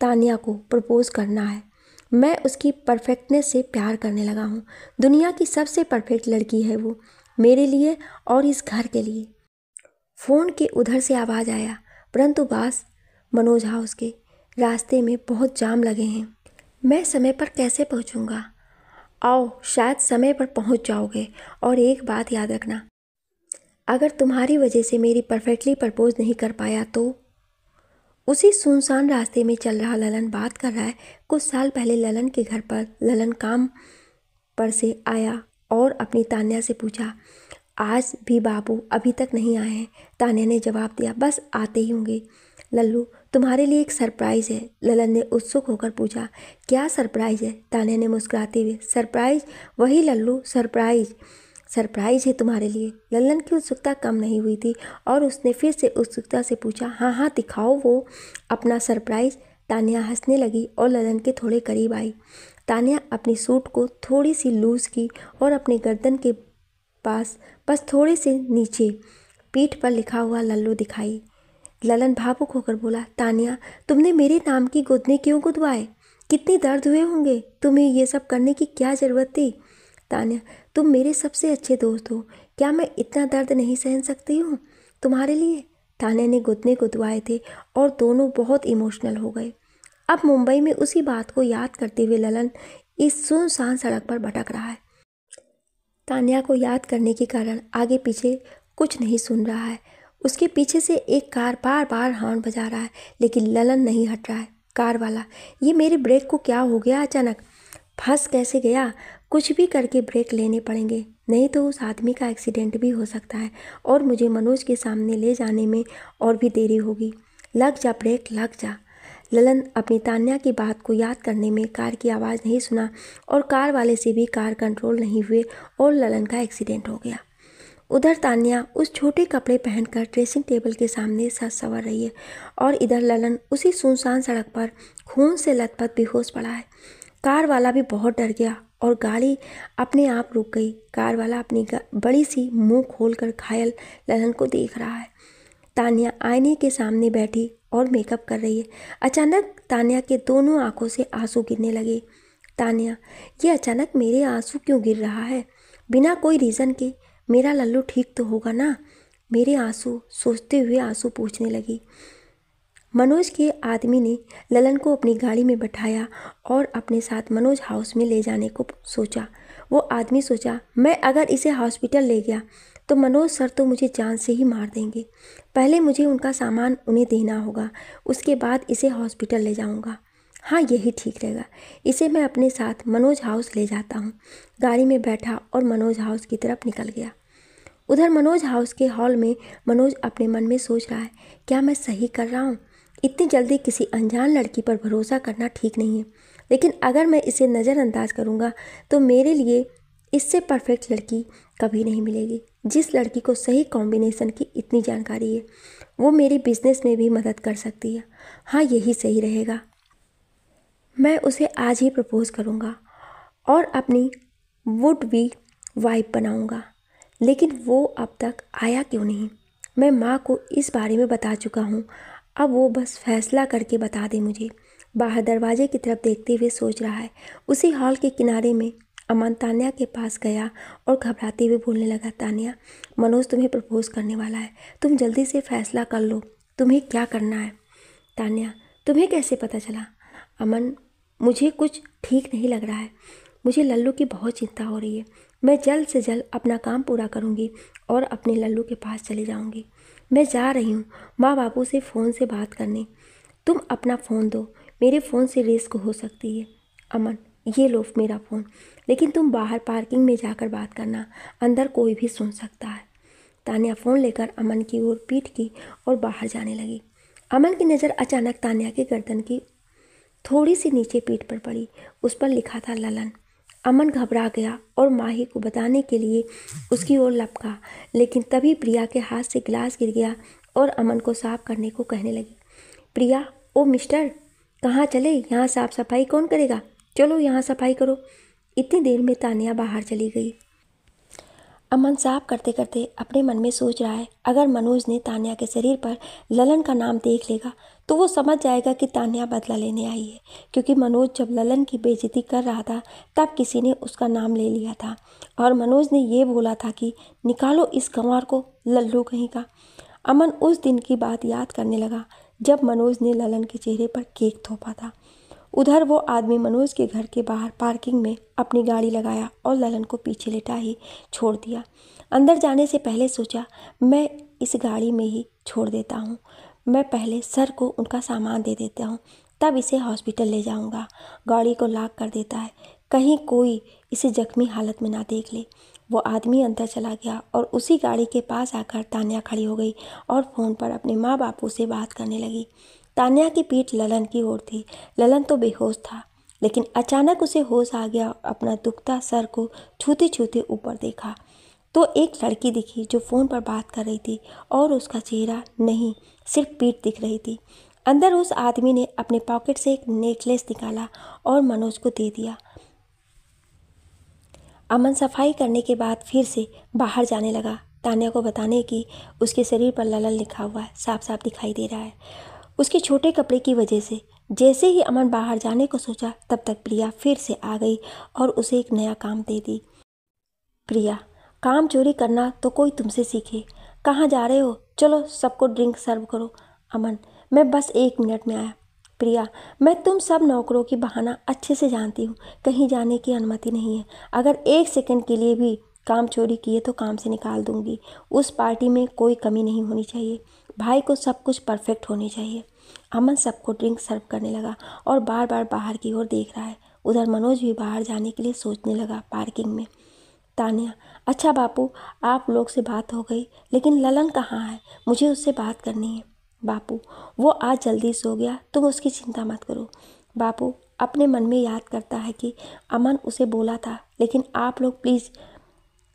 तानिया को प्रपोज करना है मैं उसकी परफेक्टनेस से प्यार करने लगा हूँ दुनिया की सबसे परफेक्ट लड़की है वो मेरे लिए और इस घर के लिए फ़ोन के उधर से आवाज़ आया परंतु बास मनोज हाउस के रास्ते में बहुत जाम लगे हैं मैं समय पर कैसे पहुँचूँगा आओ शायद समय पर पहुँच जाओगे और एक बात याद रखना अगर तुम्हारी वजह से मेरी परफेक्टली प्रपोज नहीं कर पाया तो उसी सुनसान रास्ते में चल रहा ललन बात कर रहा है कुछ साल पहले ललन के घर पर ललन काम पर से आया और अपनी तान्या से पूछा आज भी बाबू अभी तक नहीं आए हैं तान्या ने जवाब दिया बस आते ही होंगे लल्लू तुम्हारे लिए एक सरप्राइज़ है ललन ने उत्सुक होकर पूछा क्या सरप्राइज़ है तान्या ने मुस्कुराते हुए सरप्राइज़ वही लल्लू सरप्राइज़ सरप्राइज है तुम्हारे लिए लल्लन की उत्सुकता कम नहीं हुई थी और उसने फिर से उत्सुकता से पूछा हाँ हाँ दिखाओ वो अपना सरप्राइज तानिया हंसने लगी और ललन के थोड़े करीब आई तानिया अपनी सूट को थोड़ी सी लूज़ की और अपने गर्दन के पास बस थोड़े से नीचे पीठ पर लिखा हुआ लल्लू दिखाई ललन भावुक होकर बोला तानिया तुमने मेरे नाम की गोदने क्यों गुदवाए कितने दर्द हुए होंगे तुम्हें ये सब करने की क्या ज़रूरत थी तानिया तुम मेरे सबसे अच्छे दोस्त हो क्या मैं इतना दर्द नहीं सहन सकती हूँ तुम्हारे लिए तान्या ने गुतने गुदवाए थे और दोनों बहुत इमोशनल हो गए अब मुंबई में उसी बात को याद करते हुए ललन इस सुनसान सड़क पर भटक रहा है तान्या को याद करने के कारण आगे पीछे कुछ नहीं सुन रहा है उसके पीछे से एक कार बार बार हॉर्न बजा रहा है लेकिन ललन नहीं हट रहा है कार वाला ये मेरे ब्रेक को क्या हो गया अचानक फंस कैसे गया कुछ भी करके ब्रेक लेने पड़ेंगे नहीं तो उस आदमी का एक्सीडेंट भी हो सकता है और मुझे मनोज के सामने ले जाने में और भी देरी होगी लग जा ब्रेक लग जा ललन अपनी तान्या की बात को याद करने में कार की आवाज़ नहीं सुना और कार वाले से भी कार कंट्रोल नहीं हुए और ललन का एक्सीडेंट हो गया उधर तान्या उस छोटे कपड़े पहनकर ड्रेसिंग टेबल के सामने सज सवर रही है और इधर ललन उसी सुनसान सड़क पर खून से लथपथ बेहोश पड़ा है कार वाला भी बहुत डर गया और गाड़ी अपने आप रुक गई कार वाला अपनी बड़ी सी मुंह खोलकर घायल ललन को देख रहा है तानिया आईने के सामने बैठी और मेकअप कर रही है अचानक तानिया के दोनों आंखों से आंसू गिरने लगे तानिया ये अचानक मेरे आंसू क्यों गिर रहा है बिना कोई रीज़न के मेरा लल्लू ठीक तो होगा ना मेरे आंसू सोचते हुए आंसू पूछने लगी मनोज के आदमी ने ललन को अपनी गाड़ी में बैठाया और अपने साथ मनोज हाउस में ले जाने को सोचा वो आदमी सोचा मैं अगर इसे हॉस्पिटल ले गया तो मनोज सर तो मुझे जान से ही मार देंगे पहले मुझे उनका सामान उन्हें देना होगा उसके बाद इसे हॉस्पिटल ले जाऊंगा हाँ यही ठीक रहेगा इसे मैं अपने साथ मनोज हाउस ले जाता हूँ गाड़ी में बैठा और मनोज हाउस की तरफ निकल गया उधर मनोज हाउस के हॉल में मनोज अपने मन में सोच रहा है क्या मैं सही कर रहा हूँ इतनी जल्दी किसी अनजान लड़की पर भरोसा करना ठीक नहीं है लेकिन अगर मैं इसे नज़रअंदाज करूँगा तो मेरे लिए इससे परफेक्ट लड़की कभी नहीं मिलेगी जिस लड़की को सही कॉम्बिनेशन की इतनी जानकारी है वो मेरी बिजनेस में भी मदद कर सकती है हाँ यही सही रहेगा मैं उसे आज ही प्रपोज़ करूँगा और अपनी वुड वी वाइप बनाऊँगा लेकिन वो अब तक आया क्यों नहीं मैं माँ को इस बारे में बता चुका हूँ अब वो बस फैसला करके बता दे मुझे बाहर दरवाजे की तरफ देखते हुए सोच रहा है उसी हॉल के किनारे में अमन तान्या के पास गया और घबराते हुए बोलने लगा तान्या मनोज तुम्हें प्रपोज करने वाला है तुम जल्दी से फैसला कर लो तुम्हें क्या करना है तान्या तुम्हें कैसे पता चला अमन मुझे कुछ ठीक नहीं लग रहा है मुझे लल्लू की बहुत चिंता हो रही है मैं जल्द से जल्द अपना काम पूरा करूँगी और अपने लल्लू के पास चले जाऊँगी मैं जा रही हूँ माँ बापू से फ़ोन से बात करने तुम अपना फ़ोन दो मेरे फ़ोन से रिस्क हो सकती है अमन ये लो मेरा फ़ोन लेकिन तुम बाहर पार्किंग में जाकर बात करना अंदर कोई भी सुन सकता है तानिया फ़ोन लेकर अमन की ओर पीठ की और बाहर जाने लगी अमन की नज़र अचानक तानिया के गर्दन की थोड़ी सी नीचे पीठ पर पड़ी उस पर लिखा था ललन अमन घबरा गया और माही को बताने के लिए उसकी ओर लपका लेकिन तभी प्रिया के हाथ से गिलास गिर गया और अमन को साफ करने को कहने लगी प्रिया ओ मिस्टर कहाँ चले यहाँ साफ सफाई कौन करेगा चलो यहाँ सफाई करो इतनी देर में तानिया बाहर चली गई अमन साफ करते करते अपने मन में सोच रहा है अगर मनोज ने तान्या के शरीर पर ललन का नाम देख लेगा तो वो समझ जाएगा कि तान्या बदला लेने आई है क्योंकि मनोज जब ललन की बेइज्जती कर रहा था तब किसी ने उसका नाम ले लिया था और मनोज ने ये बोला था कि निकालो इस कंवर को लल्लू कहीं का अमन उस दिन की बात याद करने लगा जब मनोज ने ललन के चेहरे पर केक थोपा था उधर वो आदमी मनोज के घर के बाहर पार्किंग में अपनी गाड़ी लगाया और ललन को पीछे लेटा ही छोड़ दिया अंदर जाने से पहले सोचा मैं इस गाड़ी में ही छोड़ देता हूँ मैं पहले सर को उनका सामान दे देता हूँ तब इसे हॉस्पिटल ले जाऊँगा गाड़ी को लाक कर देता है कहीं कोई इसे जख्मी हालत में ना देख ले वो आदमी अंदर चला गया और उसी गाड़ी के पास आकर तानिया खड़ी हो गई और फ़ोन पर अपने माँ बापू से बात करने लगी तान्या की पीठ ललन की ओर थी ललन तो बेहोश था लेकिन अचानक उसे होश आ गया और अपना दुखता सर को छूते छूते ऊपर देखा तो एक लड़की दिखी जो फ़ोन पर बात कर रही थी और उसका चेहरा नहीं सिर्फ पीठ दिख रही थी अंदर उस आदमी ने अपने पॉकेट से एक नेकलेस निकाला और मनोज को दे दिया अमन सफाई करने के बाद फिर से बाहर जाने लगा तान्या को बताने की उसके शरीर पर ललन लिखा हुआ है साफ साफ दिखाई दे रहा है उसके छोटे कपड़े की वजह से जैसे ही अमन बाहर जाने को सोचा तब तक प्रिया फिर से आ गई और उसे एक नया काम दे दी प्रिया काम चोरी करना तो कोई तुमसे सीखे कहाँ जा रहे हो चलो सबको ड्रिंक सर्व करो अमन मैं बस एक मिनट में आया प्रिया मैं तुम सब नौकरों की बहाना अच्छे से जानती हूँ कहीं जाने की अनुमति नहीं है अगर एक सेकंड के लिए भी काम चोरी किए तो काम से निकाल दूंगी उस पार्टी में कोई कमी नहीं होनी चाहिए भाई को सब कुछ परफेक्ट होनी चाहिए अमन सबको ड्रिंक सर्व करने लगा और बार बार बाहर की ओर देख रहा है उधर मनोज भी बाहर जाने के लिए सोचने लगा पार्किंग में तानिया अच्छा बापू आप लोग से बात हो गई लेकिन ललन कहाँ है मुझे उससे बात करनी है बापू वो आज जल्दी सो गया तुम उसकी चिंता मत करो बापू अपने मन में याद करता है कि अमन उसे बोला था लेकिन आप लोग प्लीज़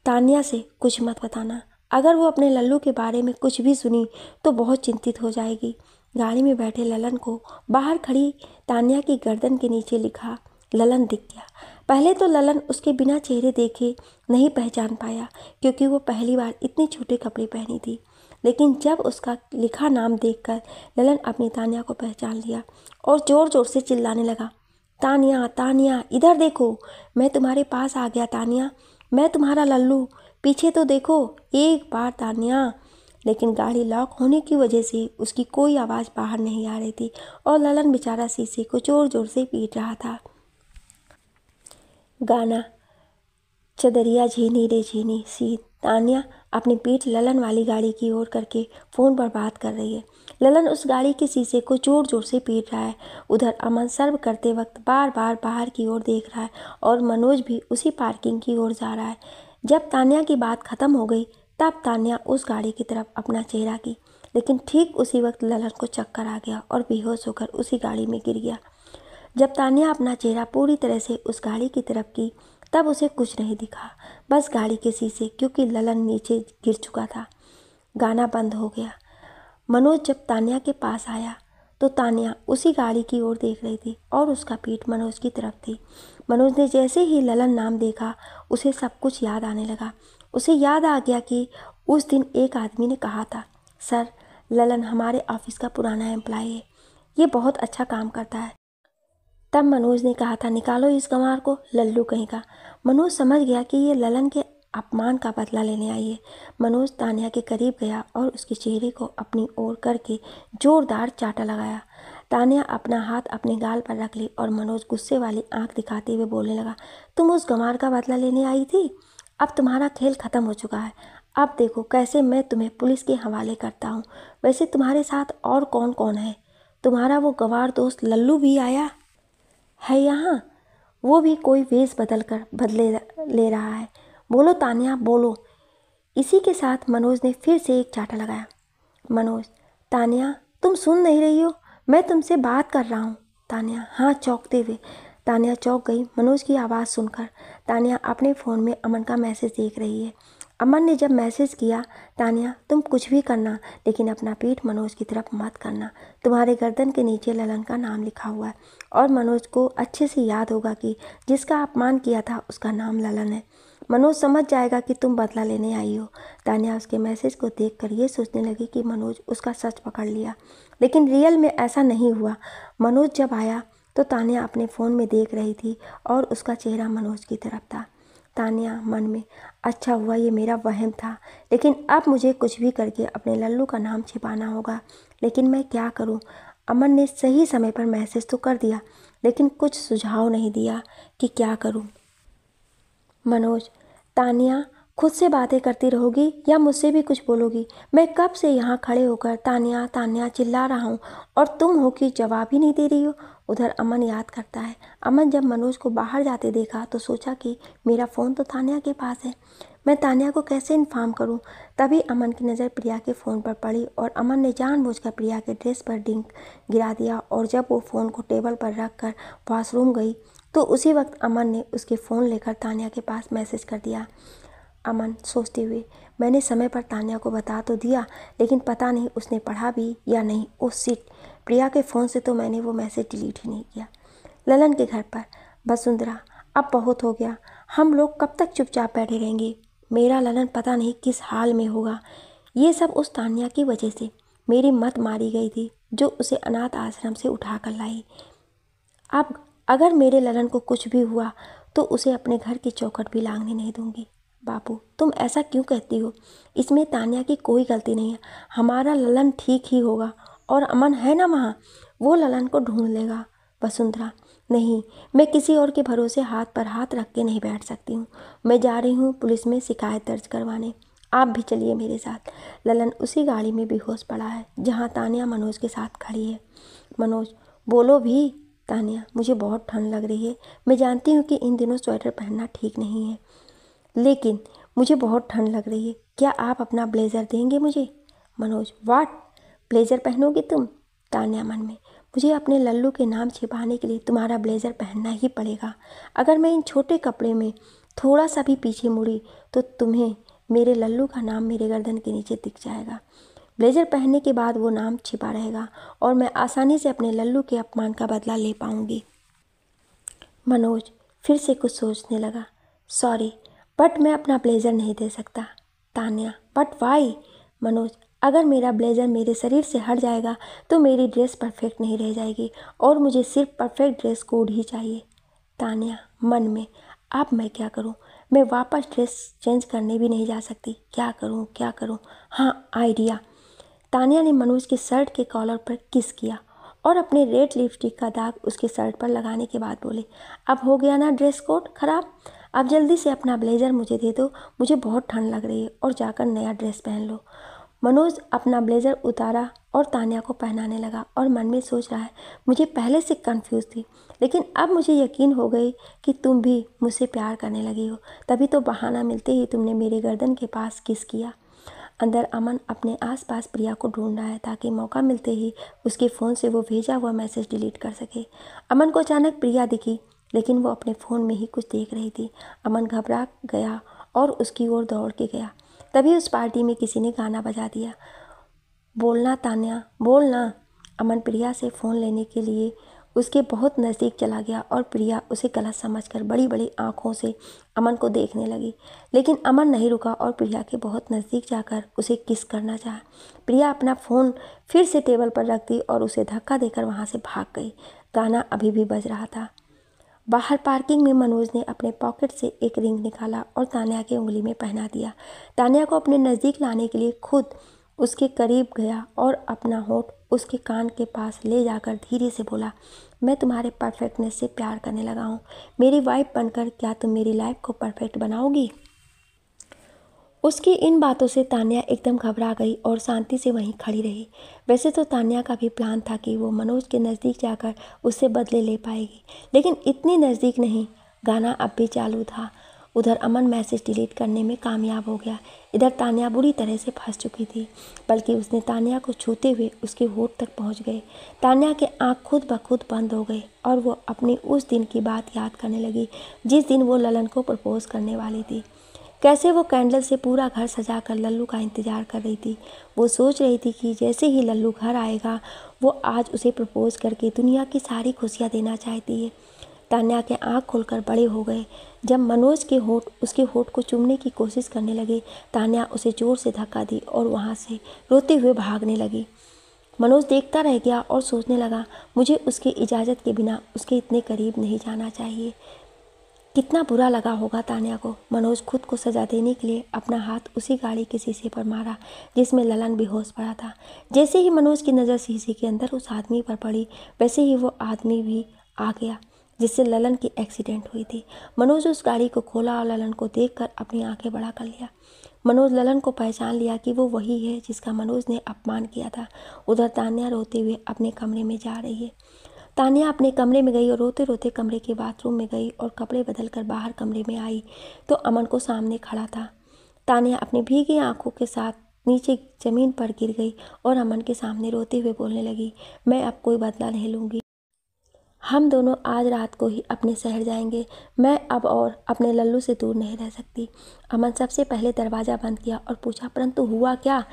तानिया से कुछ मत बताना अगर वो अपने लल्लू के बारे में कुछ भी सुनी तो बहुत चिंतित हो जाएगी गाड़ी में बैठे ललन को बाहर खड़ी तानिया की गर्दन के नीचे लिखा ललन दिख गया पहले तो ललन उसके बिना चेहरे देखे नहीं पहचान पाया क्योंकि वो पहली बार इतने छोटे कपड़े पहनी थी लेकिन जब उसका लिखा नाम देखकर ललन अपनी तानिया को पहचान लिया और ज़ोर ज़ोर से चिल्लाने लगा तानिया तानिया इधर देखो मैं तुम्हारे पास आ गया तानिया मैं तुम्हारा लल्लू पीछे तो देखो एक बार तानिया लेकिन गाड़ी लॉक होने की वजह से उसकी कोई आवाज़ बाहर नहीं आ रही थी और ललन बेचारा शीशे को ज़ोर ज़ोर से पीट रहा था गाना चदरिया झीनी रे झीनी सी तानिया अपनी पीठ ललन वाली गाड़ी की ओर करके फ़ोन पर बात कर रही है ललन उस गाड़ी के शीशे को ज़ोर ज़ोर से पीट रहा है उधर अमन सर्व करते वक्त बार बार बाहर की ओर देख रहा है और मनोज भी उसी पार्किंग की ओर जा रहा है जब तान्या की बात ख़त्म हो गई तब तान्या उस गाड़ी की तरफ अपना चेहरा की लेकिन ठीक उसी वक्त ललन को चक्कर आ गया और बेहोश होकर उसी गाड़ी में गिर गया जब तान्या अपना चेहरा पूरी तरह से उस गाड़ी की तरफ की तब उसे कुछ नहीं दिखा बस गाड़ी के शीशे क्योंकि ललन नीचे गिर चुका था गाना बंद हो गया मनोज जब तान्या के पास आया तो तान्या उसी गाड़ी की ओर देख रही थी और उसका पीठ मनोज की तरफ थी मनोज ने जैसे ही ललन नाम देखा उसे सब कुछ याद आने लगा उसे याद आ गया कि उस दिन एक आदमी ने कहा था सर ललन हमारे ऑफिस का पुराना एम्प्लॉय है ये बहुत अच्छा काम करता है तब मनोज ने कहा था निकालो इस गंवार को लल्लू कहीं का मनोज समझ गया कि ये ललन के अपमान का बदला लेने आई है मनोज तानिया के करीब गया और उसके चेहरे को अपनी ओर करके जोरदार चाटा लगाया तानिया अपना हाथ अपने गाल पर रख ली और मनोज गुस्से वाली आंख दिखाते हुए बोलने लगा तुम उस गमार का बदला लेने आई थी अब तुम्हारा खेल ख़त्म हो चुका है अब देखो कैसे मैं तुम्हें पुलिस के हवाले करता हूँ वैसे तुम्हारे साथ और कौन कौन है तुम्हारा वो गवार दोस्त लल्लू भी आया है यहाँ वो भी कोई वेश बदल कर बदले ले रहा है बोलो तानिया बोलो इसी के साथ मनोज ने फिर से एक चाटा लगाया मनोज तानिया तुम सुन नहीं रही हो मैं तुमसे बात कर रहा हूँ तान्या हाँ चौंकते हुए तान्या चौंक गई मनोज की आवाज़ सुनकर तान्या अपने फ़ोन में अमन का मैसेज देख रही है अमन ने जब मैसेज किया तानिया तुम कुछ भी करना लेकिन अपना पीठ मनोज की तरफ मत करना तुम्हारे गर्दन के नीचे ललन का नाम लिखा हुआ है और मनोज को अच्छे से याद होगा कि जिसका अपमान किया था उसका नाम ललन है मनोज समझ जाएगा कि तुम बदला लेने आई हो तानिया उसके मैसेज को देख कर ये सोचने लगी कि मनोज उसका सच पकड़ लिया लेकिन रियल में ऐसा नहीं हुआ मनोज जब आया तो तानिया अपने फ़ोन में देख रही थी और उसका चेहरा मनोज की तरफ था तानिया मन में अच्छा हुआ ये मेरा वहम था लेकिन अब मुझे कुछ भी करके अपने लल्लू का नाम छिपाना होगा लेकिन मैं क्या करूं? अमन ने सही समय पर मैसेज तो कर दिया लेकिन कुछ सुझाव नहीं दिया कि क्या करूं। मनोज तानिया खुद से बातें करती रहोगी या मुझसे भी कुछ बोलोगी मैं कब से यहाँ खड़े होकर तानिया तानिया चिल्ला रहा हूँ और तुम हो कि जवाब ही नहीं दे रही हो उधर अमन याद करता है अमन जब मनोज को बाहर जाते देखा तो सोचा कि मेरा फ़ोन तो तानिया के पास है मैं तानिया को कैसे इन्फॉर्म करूं? तभी अमन की नज़र प्रिया के फ़ोन पर पड़ी और अमन ने जानबूझकर प्रिया के ड्रेस पर डिंक गिरा दिया और जब वो फ़ोन को टेबल पर रख कर वॉशरूम गई तो उसी वक्त अमन ने उसके फ़ोन लेकर तानिया के पास मैसेज कर दिया अमन सोचते हुए मैंने समय पर तानिया को बता तो दिया लेकिन पता नहीं उसने पढ़ा भी या नहीं ओ सीट प्रिया के फ़ोन से तो मैंने वो मैसेज डिलीट ही नहीं किया ललन के घर पर वसुंधरा अब बहुत हो गया हम लोग कब तक चुपचाप बैठे रहेंगे मेरा ललन पता नहीं किस हाल में होगा ये सब उस तानिया की वजह से मेरी मत मारी गई थी जो उसे अनाथ आश्रम से उठा कर लाई अब अगर मेरे ललन को कुछ भी हुआ तो उसे अपने घर की चौखट भी लांगने नहीं दूंगी बापू तुम ऐसा क्यों कहती हो इसमें तानिया की कोई गलती नहीं है हमारा ललन ठीक ही होगा और अमन है ना वहाँ वो ललन को ढूंढ लेगा वसुंधरा नहीं मैं किसी और के भरोसे हाथ पर हाथ रख के नहीं बैठ सकती हूँ मैं जा रही हूँ पुलिस में शिकायत दर्ज करवाने आप भी चलिए मेरे साथ ललन उसी गाड़ी में बेहोश पड़ा है जहाँ तानिया मनोज के साथ खड़ी है मनोज बोलो भी तानिया मुझे बहुत ठंड लग रही है मैं जानती हूँ कि इन दिनों स्वेटर पहनना ठीक नहीं है लेकिन मुझे बहुत ठंड लग रही है क्या आप अपना ब्लेज़र देंगे मुझे मनोज वाट ब्लेज़र पहनोगे तुम तान्या मन में मुझे अपने लल्लू के नाम छिपाने के लिए तुम्हारा ब्लेज़र पहनना ही पड़ेगा अगर मैं इन छोटे कपड़े में थोड़ा सा भी पीछे मुड़ी तो तुम्हें मेरे लल्लू का नाम मेरे गर्दन के नीचे दिख जाएगा ब्लेज़र पहनने के बाद वो नाम छिपा रहेगा और मैं आसानी से अपने लल्लू के अपमान का बदला ले पाऊँगी मनोज फिर से कुछ सोचने लगा सॉरी बट मैं अपना ब्लेज़र नहीं दे सकता तान्या बट वाई मनोज अगर मेरा ब्लेज़र मेरे शरीर से हट जाएगा तो मेरी ड्रेस परफेक्ट नहीं रह जाएगी और मुझे सिर्फ परफेक्ट ड्रेस कोड ही चाहिए तान्या मन में अब मैं क्या करूं मैं वापस ड्रेस चेंज करने भी नहीं जा सकती क्या करूं क्या करूं हाँ आइडिया तानिया ने मनोज की शर्ट के कॉलर पर किस किया और अपने रेड लिपस्टिक का दाग उसके शर्ट पर लगाने के बाद बोले अब हो गया ना ड्रेस कोड ख़राब आप जल्दी से अपना ब्लेज़र मुझे दे दो मुझे बहुत ठंड लग रही है और जाकर नया ड्रेस पहन लो मनोज अपना ब्लेज़र उतारा और तानिया को पहनाने लगा और मन में सोच रहा है मुझे पहले से कंफ्यूज थी लेकिन अब मुझे यकीन हो गई कि तुम भी मुझसे प्यार करने लगी हो तभी तो बहाना मिलते ही तुमने मेरे गर्दन के पास किस किया अंदर अमन अपने आसपास प्रिया को ढूंढ रहा है ताकि मौका मिलते ही उसके फ़ोन से वो भेजा हुआ मैसेज डिलीट कर सके अमन को अचानक प्रिया दिखी लेकिन वो अपने फ़ोन में ही कुछ देख रही थी अमन घबरा गया और उसकी ओर दौड़ के गया तभी उस पार्टी में किसी ने गाना बजा दिया बोलना तान्या बोलना अमन प्रिया से फ़ोन लेने के लिए उसके बहुत नज़दीक चला गया और प्रिया उसे गलत समझकर बड़ी बड़ी आँखों से अमन को देखने लगी लेकिन अमन नहीं रुका और प्रिया के बहुत नज़दीक जाकर उसे किस करना चाहा प्रिया अपना फ़ोन फिर से टेबल पर रख दी और उसे धक्का देकर वहाँ से भाग गई गाना अभी भी बज रहा था बाहर पार्किंग में मनोज ने अपने पॉकेट से एक रिंग निकाला और तानिया की उंगली में पहना दिया तानिया को अपने नज़दीक लाने के लिए खुद उसके करीब गया और अपना होठ उसके कान के पास ले जाकर धीरे से बोला मैं तुम्हारे परफेक्टनेस से प्यार करने लगा हूँ मेरी वाइफ बनकर क्या तुम मेरी लाइफ को परफेक्ट बनाओगी उसकी इन बातों से तान्या एकदम घबरा गई और शांति से वहीं खड़ी रही वैसे तो तान्या का भी प्लान था कि वो मनोज के नज़दीक जाकर उससे बदले ले पाएगी लेकिन इतनी नज़दीक नहीं गाना अब भी चालू था उधर अमन मैसेज डिलीट करने में कामयाब हो गया इधर तानिया बुरी तरह से फंस चुकी थी बल्कि उसने तानिया को छूते हुए उसके होठ तक पहुंच गए तानिया के आंख खुद ब खुद बंद हो गए और वो अपने उस दिन की बात याद करने लगी जिस दिन वो ललन को प्रपोज़ करने वाली थी कैसे वो कैंडल से पूरा घर सजा कर लल्लू का इंतज़ार कर रही थी वो सोच रही थी कि जैसे ही लल्लू घर आएगा वो आज उसे प्रपोज़ करके दुनिया की सारी खुशियाँ देना चाहती है तान्या के आँख खोलकर बड़े हो गए जब मनोज के होठ उसके होठ को चूमने की कोशिश करने लगे तान्या उसे ज़ोर से धक्का दी और वहाँ से रोते हुए भागने लगी मनोज देखता रह गया और सोचने लगा मुझे उसकी इजाज़त के बिना उसके इतने करीब नहीं जाना चाहिए कितना बुरा लगा होगा तान्या को मनोज खुद को सजा देने के लिए अपना हाथ उसी गाड़ी के शीशे पर मारा जिसमें ललन बेहोश पड़ा था जैसे ही मनोज की नज़र शीशे के अंदर उस आदमी पर पड़ी वैसे ही वो आदमी भी आ गया जिससे ललन की एक्सीडेंट हुई थी मनोज उस गाड़ी को खोला और ललन को देख अपनी आँखें बड़ा कर लिया मनोज ललन को पहचान लिया कि वो वही है जिसका मनोज ने अपमान किया था उधर तान्या रोते हुए अपने कमरे में जा रही है तानिया अपने कमरे में गई और रोते रोते कमरे के बाथरूम में गई और कपड़े बदल कर बाहर कमरे में आई तो अमन को सामने खड़ा था तानिया अपनी भीगी आंखों के साथ नीचे ज़मीन पर गिर गई और अमन के सामने रोते हुए बोलने लगी मैं अब कोई बदला नहीं लूँगी हम दोनों आज रात को ही अपने शहर जाएंगे मैं अब और अपने लल्लू से दूर नहीं रह सकती अमन सबसे पहले दरवाज़ा बंद किया और पूछा परंतु हुआ क्या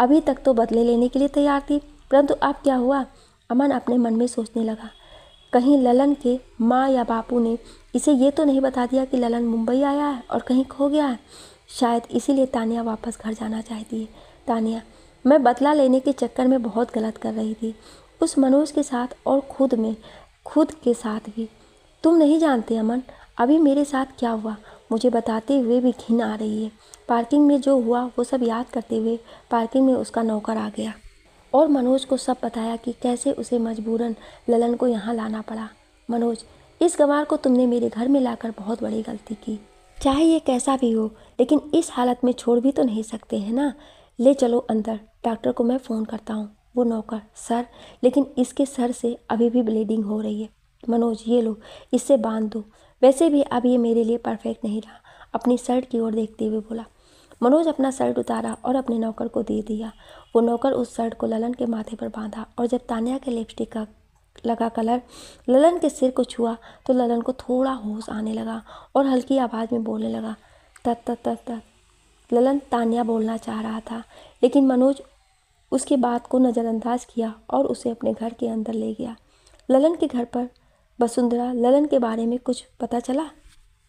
अभी तक तो बदले लेने के लिए तैयार थी परंतु अब क्या हुआ अमन अपने मन में सोचने लगा कहीं ललन के माँ या बापू ने इसे ये तो नहीं बता दिया कि ललन मुंबई आया है और कहीं खो गया है शायद इसीलिए तानिया वापस घर जाना चाहती है तानिया मैं बदला लेने के चक्कर में बहुत गलत कर रही थी उस मनोज के साथ और खुद में खुद के साथ भी तुम नहीं जानते अमन अभी मेरे साथ क्या हुआ मुझे बताते हुए भी घिन आ रही है पार्किंग में जो हुआ वो सब याद करते हुए पार्किंग में उसका नौकर आ गया और मनोज को सब बताया कि कैसे उसे मजबूरन ललन को यहाँ लाना पड़ा मनोज इस गंवार को तुमने मेरे घर में लाकर बहुत बड़ी गलती की चाहे ये कैसा भी हो लेकिन इस हालत में छोड़ भी तो नहीं सकते हैं ना ले चलो अंदर डॉक्टर को मैं फ़ोन करता हूँ वो नौकर सर लेकिन इसके सर से अभी भी ब्लीडिंग हो रही है मनोज ये लो इससे बांध दो वैसे भी अब ये मेरे लिए परफेक्ट नहीं रहा अपनी शर्ट की ओर देखते हुए बोला मनोज अपना शर्ट उतारा और अपने नौकर को दे दिया वो नौकर उस शर्ट को ललन के माथे पर बांधा और जब तानिया के लिपस्टिक का लगा कलर ललन के सिर को छुआ तो ललन को थोड़ा होश आने लगा और हल्की आवाज़ में बोलने लगा तत तत तत तत ललन तानिया बोलना चाह रहा था लेकिन मनोज उसके बात को नज़रअंदाज किया और उसे अपने घर के अंदर ले गया ललन के घर पर वसुंधरा ललन के बारे में कुछ पता चला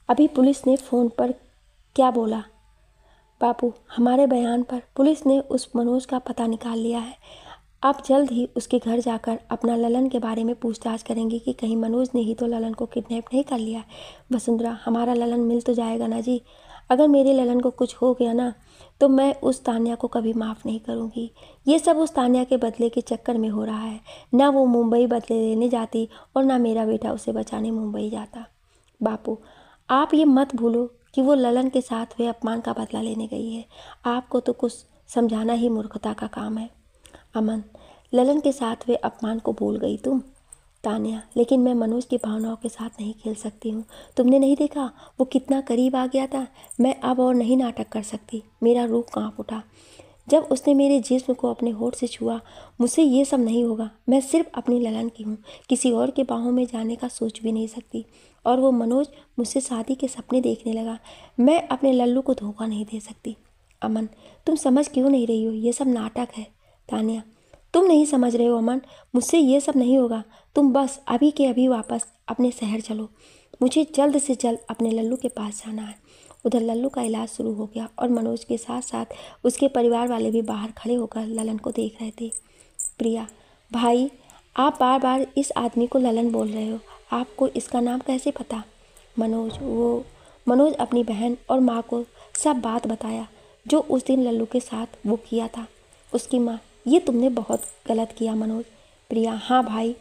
अभी पुलिस ने फ़ोन पर क्या बोला बापू हमारे बयान पर पुलिस ने उस मनोज का पता निकाल लिया है आप जल्द ही उसके घर जाकर अपना ललन के बारे में पूछताछ करेंगे कि कहीं मनोज ने ही तो ललन को किडनैप नहीं कर लिया वसुंधरा हमारा ललन मिल तो जाएगा ना जी अगर मेरे ललन को कुछ हो गया ना तो मैं उस तानिया को कभी माफ़ नहीं करूँगी ये सब उस तानिया के बदले के चक्कर में हो रहा है ना वो मुंबई बदले लेने जाती और ना मेरा बेटा उसे बचाने मुंबई जाता बापू आप ये मत भूलो कि वो ललन के साथ हुए अपमान का बदला लेने गई है आपको तो कुछ समझाना ही मूर्खता का काम है अमन ललन के साथ हुए अपमान को भूल गई तुम तानिया लेकिन मैं मनोज की भावनाओं के साथ नहीं खेल सकती हूँ तुमने नहीं देखा वो कितना करीब आ गया था मैं अब और नहीं नाटक कर सकती मेरा रूप काँप उठा जब उसने मेरे जिस्म को अपने होठ से छुआ मुझसे ये सब नहीं होगा मैं सिर्फ अपनी ललन की हूँ किसी और के बाहों में जाने का सोच भी नहीं सकती और वो मनोज मुझसे शादी के सपने देखने लगा मैं अपने लल्लू को धोखा नहीं दे सकती अमन तुम समझ क्यों नहीं रही हो ये सब नाटक है तानिया तुम नहीं समझ रहे हो अमन मुझसे ये सब नहीं होगा तुम बस अभी के अभी वापस अपने शहर चलो मुझे जल्द से जल्द अपने लल्लू के पास जाना है उधर लल्लू का इलाज शुरू हो गया और मनोज के साथ साथ उसके परिवार वाले भी बाहर खड़े होकर ललन को देख रहे थे प्रिया भाई आप बार बार इस आदमी को ललन बोल रहे हो आपको इसका नाम कैसे पता मनोज वो मनोज अपनी बहन और माँ को सब बात बताया जो उस दिन लल्लू के साथ वो किया था उसकी माँ ये तुमने बहुत गलत किया मनोज प्रिया हाँ भाई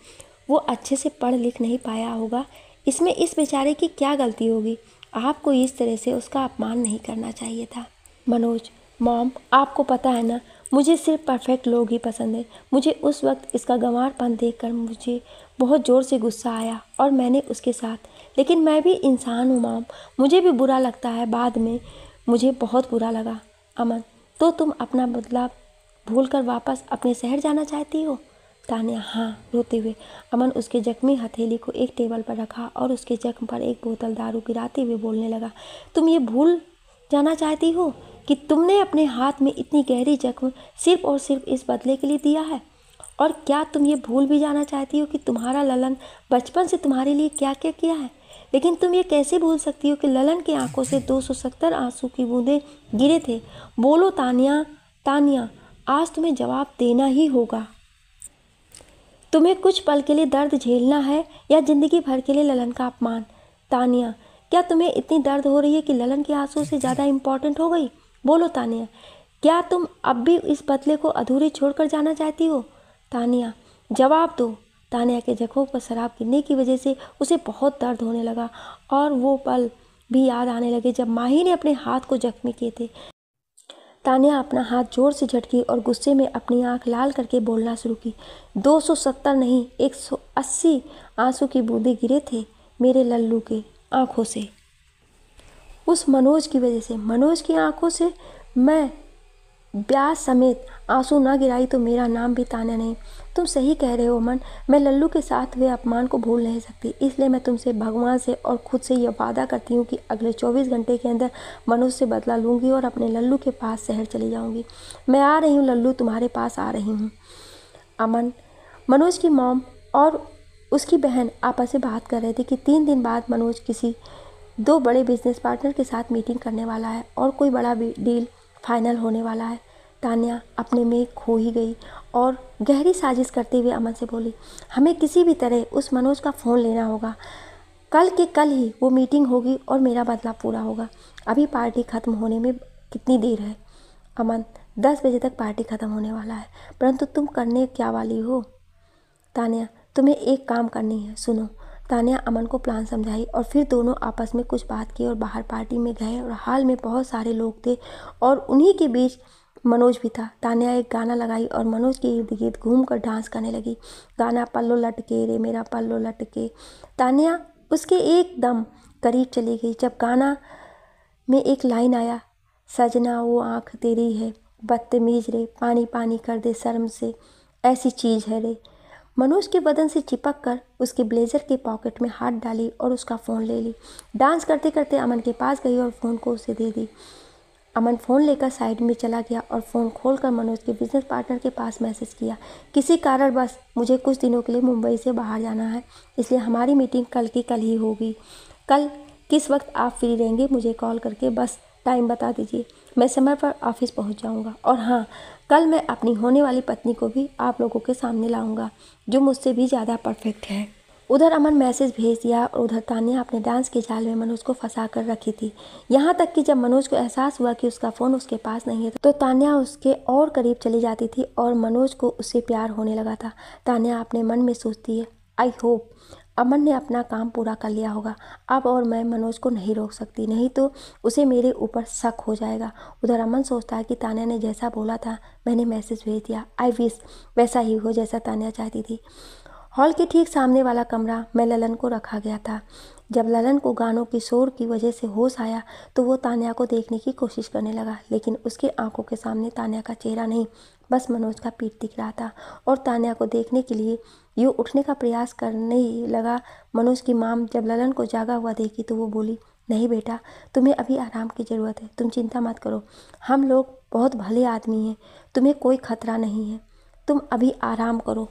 वो अच्छे से पढ़ लिख नहीं पाया होगा इसमें इस बेचारे की क्या गलती होगी आपको इस तरह से उसका अपमान नहीं करना चाहिए था मनोज मॉम आपको पता है ना मुझे सिर्फ परफेक्ट लोग ही पसंद है मुझे उस वक्त इसका गंवारपन कर मुझे बहुत ज़ोर से गुस्सा आया और मैंने उसके साथ लेकिन मैं भी इंसान हूँ माम मुझे भी बुरा लगता है बाद में मुझे बहुत बुरा लगा अमन तो तुम अपना बदलाव भूल कर वापस अपने शहर जाना चाहती हो तानिया हाँ रोते हुए अमन उसके जख्मी हथेली को एक टेबल पर रखा और उसके जख्म पर एक बोतल दारू गिराते हुए बोलने लगा तुम ये भूल जाना चाहती हो कि तुमने अपने हाथ में इतनी गहरी जख्म सिर्फ और सिर्फ इस बदले के लिए दिया है और क्या तुम ये भूल भी जाना चाहती हो कि तुम्हारा ललन बचपन से तुम्हारे लिए क्या क्या किया है लेकिन तुम ये कैसे भूल सकती हो कि ललन की आंखों से 270 आंसू की बूंदें गिरे थे बोलो तानिया तानिया आज तुम्हें जवाब देना ही होगा तुम्हें कुछ पल के लिए दर्द झेलना है या ज़िंदगी भर के लिए ललन का अपमान तानिया क्या तुम्हें इतनी दर्द हो रही है कि ललन के आंसू से ज़्यादा इम्पॉर्टेंट हो गई बोलो तानिया क्या तुम अब भी इस बदले को अधूरे छोड़कर जाना चाहती हो तानिया जवाब दो तानिया के जख्मों पर शराब गिरने की वजह से उसे बहुत दर्द होने लगा और वो पल भी याद आने लगे जब माही ने अपने हाथ को जख्मी किए थे तानिया अपना हाथ जोर से झटकी और गुस्से में अपनी आंख लाल करके बोलना शुरू की 270 नहीं 180 आंसू की बूंदे गिरे थे मेरे लल्लू के आंखों से उस मनोज की वजह से मनोज की आंखों से मैं ब्याज समेत आंसू ना गिराई तो मेरा नाम भी ताना नहीं तुम सही कह रहे हो अमन मैं लल्लू के साथ हुए अपमान को भूल नहीं सकती इसलिए मैं तुमसे भगवान से और खुद से यह वादा करती हूँ कि अगले 24 घंटे के अंदर मनोज से बदला लूँगी और अपने लल्लू के पास शहर चली जाऊँगी मैं आ रही हूँ लल्लू तुम्हारे पास आ रही हूँ अमन मनोज की मॉम और उसकी बहन आपस में बात कर रहे थे कि तीन दिन बाद मनोज किसी दो बड़े बिजनेस पार्टनर के साथ मीटिंग करने वाला है और कोई बड़ा डील फाइनल होने वाला है तानिया अपने में खो ही गई और गहरी साजिश करते हुए अमन से बोली हमें किसी भी तरह उस मनोज का फ़ोन लेना होगा कल के कल ही वो मीटिंग होगी और मेरा बदला पूरा होगा अभी पार्टी ख़त्म होने में कितनी देर है अमन दस बजे तक पार्टी ख़त्म होने वाला है परंतु तुम करने क्या वाली हो तानिया तुम्हें एक काम करनी है सुनो तानिया अमन को प्लान समझाई और फिर दोनों आपस में कुछ बात की और बाहर पार्टी में गए और हाल में बहुत सारे लोग थे और उन्हीं के बीच मनोज भी था तानिया एक गाना लगाई और मनोज के इर्द गिर्द घूम कर डांस करने लगी गाना पल्लो लटके रे मेरा पल्लो लटके तानिया उसके एकदम करीब चली गई जब गाना में एक लाइन आया सजना वो आँख तेरी है बदतमीज रे पानी पानी कर दे शर्म से ऐसी चीज़ है रे मनोज के बदन से चिपक कर उसके ब्लेजर के पॉकेट में हाथ डाली और उसका फ़ोन ले ली डांस करते करते अमन के पास गई और फ़ोन को उसे दे दी अमन फ़ोन लेकर साइड में चला गया और फ़ोन खोलकर मनोज के बिजनेस पार्टनर के पास मैसेज किया किसी कारण बस मुझे कुछ दिनों के लिए मुंबई से बाहर जाना है इसलिए हमारी मीटिंग कल की कल ही होगी कल किस वक्त आप फ्री रहेंगे मुझे कॉल करके बस टाइम बता दीजिए मैं समय पर ऑफिस पहुंच जाऊंगा और हाँ कल मैं अपनी होने वाली पत्नी को भी आप लोगों के सामने लाऊंगा जो मुझसे भी ज़्यादा परफेक्ट है उधर अमन मैसेज भेज दिया और उधर तानिया अपने डांस के जाल में मनोज को फंसा कर रखी थी यहाँ तक कि जब मनोज को एहसास हुआ कि उसका फ़ोन उसके पास नहीं है तो तानिया उसके और करीब चली जाती थी और मनोज को उससे प्यार होने लगा था तानिया अपने मन में सोचती है आई होप अमन ने अपना काम पूरा कर लिया होगा अब और मैं मनोज को नहीं रोक सकती नहीं तो उसे मेरे ऊपर शक हो जाएगा उधर अमन सोचता है कि तान्या ने जैसा बोला था मैंने मैसेज भेज दिया आई विश वैसा ही हो जैसा तान्या चाहती थी हॉल के ठीक सामने वाला कमरा मैं ललन को रखा गया था जब ललन को गानों की शोर की वजह से होश आया तो वो तान्या को देखने की कोशिश करने लगा लेकिन उसकी आंखों के सामने तान्या का चेहरा नहीं बस मनोज का पीठ दिख रहा था और तान्या को देखने के लिए यूँ उठने का प्रयास करने लगा मनोज की माम जब ललन को जागा हुआ देखी तो वो बोली नहीं बेटा तुम्हें अभी आराम की ज़रूरत है तुम चिंता मत करो हम लोग बहुत भले आदमी हैं तुम्हें कोई खतरा नहीं है तुम अभी आराम करो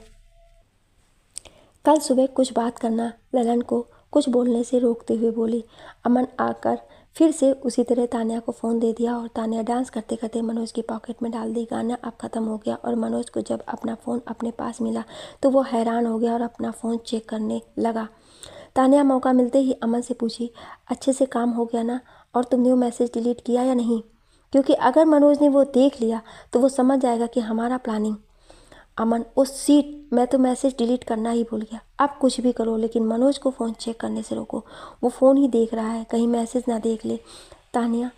कल सुबह कुछ बात करना ललन को कुछ बोलने से रोकते हुए बोली अमन आकर फिर से उसी तरह तानिया को फ़ोन दे दिया और तानिया डांस करते करते मनोज की पॉकेट में डाल दी गाना अब ख़त्म हो गया और मनोज को जब अपना फ़ोन अपने पास मिला तो वो हैरान हो गया और अपना फ़ोन चेक करने लगा तानिया मौका मिलते ही अमन से पूछी अच्छे से काम हो गया ना और तुमने वो मैसेज डिलीट किया या नहीं क्योंकि अगर मनोज ने वो देख लिया तो वो समझ जाएगा कि हमारा प्लानिंग अमन उस सीट मैं तो मैसेज डिलीट करना ही भूल गया अब कुछ भी करो लेकिन मनोज को फ़ोन चेक करने से रोको वो फ़ोन ही देख रहा है कहीं मैसेज ना देख ले तानिया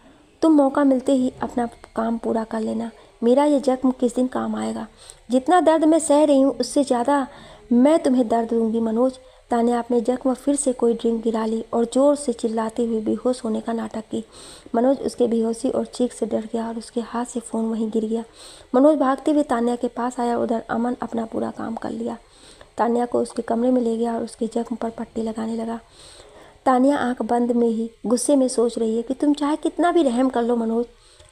तुम मौका मिलते ही अपना काम पूरा कर लेना मेरा ये जख्म किस दिन काम आएगा जितना दर्द मैं सह रही हूँ उससे ज़्यादा मैं तुम्हें दर्द दूंगी मनोज तान्या अपने जख्म फिर से कोई ड्रिंक गिरा ली और ज़ोर से चिल्लाते हुए बेहोश होने का नाटक की मनोज उसके बेहोशी और चीख से डर गया और उसके हाथ से फ़ोन वहीं गिर गया मनोज भागते हुए तान्या के पास आया उधर अमन अपना पूरा काम कर लिया तान्या को उसके कमरे में ले गया और उसके जख्म पर पट्टी लगाने लगा तानिया आंख बंद में ही गुस्से में सोच रही है कि तुम चाहे कितना भी रहम कर लो मनोज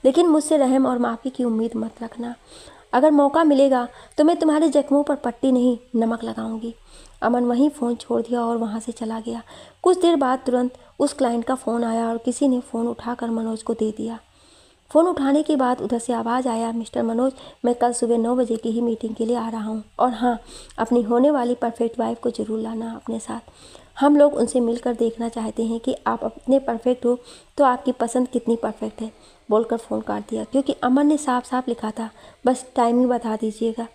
लेकिन मुझसे रहम और माफ़ी की उम्मीद मत रखना अगर मौका मिलेगा तो मैं तुम्हारे जख्मों पर पट्टी नहीं नमक लगाऊंगी अमन वहीं फ़ोन छोड़ दिया और वहाँ से चला गया कुछ देर बाद तुरंत उस क्लाइंट का फ़ोन आया और किसी ने फ़ोन उठाकर मनोज को दे दिया फ़ोन उठाने के बाद उधर से आवाज़ आया मिस्टर मनोज मैं कल सुबह नौ बजे की ही मीटिंग के लिए आ रहा हूँ और हाँ अपनी होने वाली परफेक्ट वाइफ को ज़रूर लाना अपने साथ हम लोग उनसे मिलकर देखना चाहते हैं कि आप अपने परफेक्ट हो तो आपकी पसंद कितनी परफेक्ट है बोलकर फ़ोन काट दिया क्योंकि अमन ने साफ साफ लिखा था बस टाइमिंग बता दीजिएगा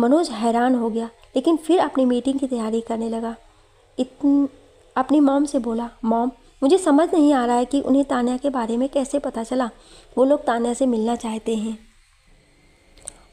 मनोज हैरान हो गया लेकिन फिर अपनी मीटिंग की तैयारी करने लगा इतन अपनी मॉम से बोला मॉम मुझे समझ नहीं आ रहा है कि उन्हें तान्या के बारे में कैसे पता चला वो लोग तान्या से मिलना चाहते हैं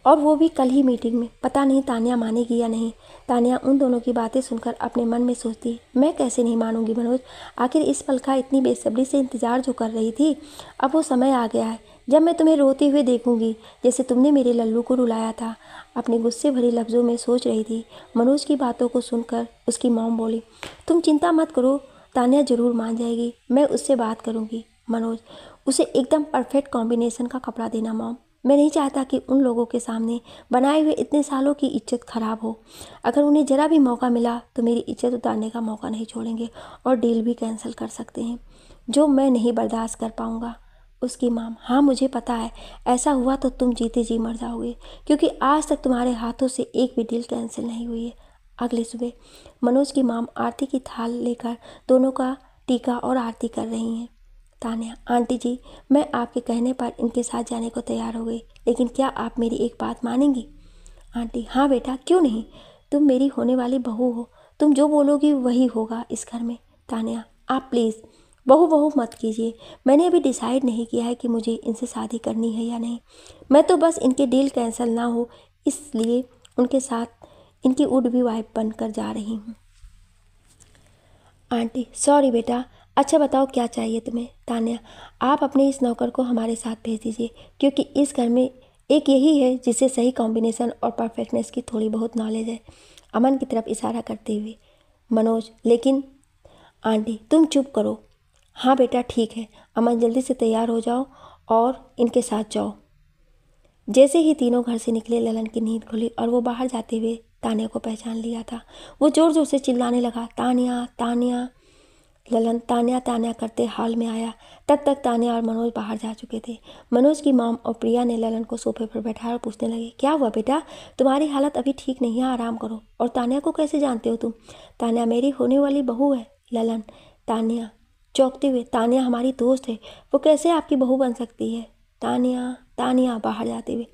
और वो भी कल ही मीटिंग में पता नहीं तानिया मानेगी या नहीं तानिया उन दोनों की बातें सुनकर अपने मन में सोचती मैं कैसे नहीं मानूंगी मनोज आखिर इस पल का इतनी बेसब्री से इंतज़ार जो कर रही थी अब वो समय आ गया है जब मैं तुम्हें रोते हुए देखूंगी जैसे तुमने मेरे लल्लू को रुलाया था अपने गुस्से भरे लफ्ज़ों में सोच रही थी मनोज की बातों को सुनकर उसकी मोम बोली तुम चिंता मत करो तानिया ज़रूर मान जाएगी मैं उससे बात करूँगी मनोज उसे एकदम परफेक्ट कॉम्बिनेशन का कपड़ा देना मोम मैं नहीं चाहता कि उन लोगों के सामने बनाए हुए इतने सालों की इज्जत खराब हो अगर उन्हें ज़रा भी मौका मिला तो मेरी इज्जत उतारने का मौका नहीं छोड़ेंगे और डील भी कैंसिल कर सकते हैं जो मैं नहीं बर्दाश्त कर पाऊँगा उसकी माम हाँ मुझे पता है ऐसा हुआ तो तुम जीते जी मर जाओगे क्योंकि आज तक तुम्हारे हाथों से एक भी डील कैंसिल नहीं हुई है अगले सुबह मनोज की माम आरती की थाल लेकर दोनों का टीका और आरती कर रही हैं तान्या आंटी जी मैं आपके कहने पर इनके साथ जाने को तैयार हो गई लेकिन क्या आप मेरी एक बात मानेंगी आंटी हाँ बेटा क्यों नहीं तुम मेरी होने वाली बहू हो तुम जो बोलोगी वही होगा इस घर में तान्या आप प्लीज़ बहु बहु मत कीजिए मैंने अभी डिसाइड नहीं किया है कि मुझे इनसे शादी करनी है या नहीं मैं तो बस इनके डील कैंसिल ना हो इसलिए उनके साथ इनकी उड भी वाइफ बन कर जा रही हूँ आंटी सॉरी बेटा अच्छा बताओ क्या चाहिए तुम्हें तानिया आप अपने इस नौकर को हमारे साथ भेज दीजिए क्योंकि इस घर में एक यही है जिसे सही कॉम्बिनेशन और परफेक्टनेस की थोड़ी बहुत नॉलेज है अमन की तरफ इशारा करते हुए मनोज लेकिन आंटी तुम चुप करो हाँ बेटा ठीक है अमन जल्दी से तैयार हो जाओ और इनके साथ जाओ जैसे ही तीनों घर से निकले ललन की नींद खुली और वो बाहर जाते हुए तानिया को पहचान लिया था वो ज़ोर ज़ोर से चिल्लाने लगा तानिया तानिया ललन तानिया तानिया करते हाल में आया तब तक तानिया और मनोज बाहर जा चुके थे मनोज की माम और प्रिया ने ललन को सोफे पर बैठाया और पूछने लगे क्या हुआ बेटा तुम्हारी हालत अभी ठीक नहीं है आराम करो और तानिया को कैसे जानते हो तुम तानिया मेरी होने वाली बहू है ललन तानिया चौंकते हुए तानिया हमारी दोस्त है वो कैसे आपकी बहू बन सकती है तानिया तानिया बाहर जाते हुए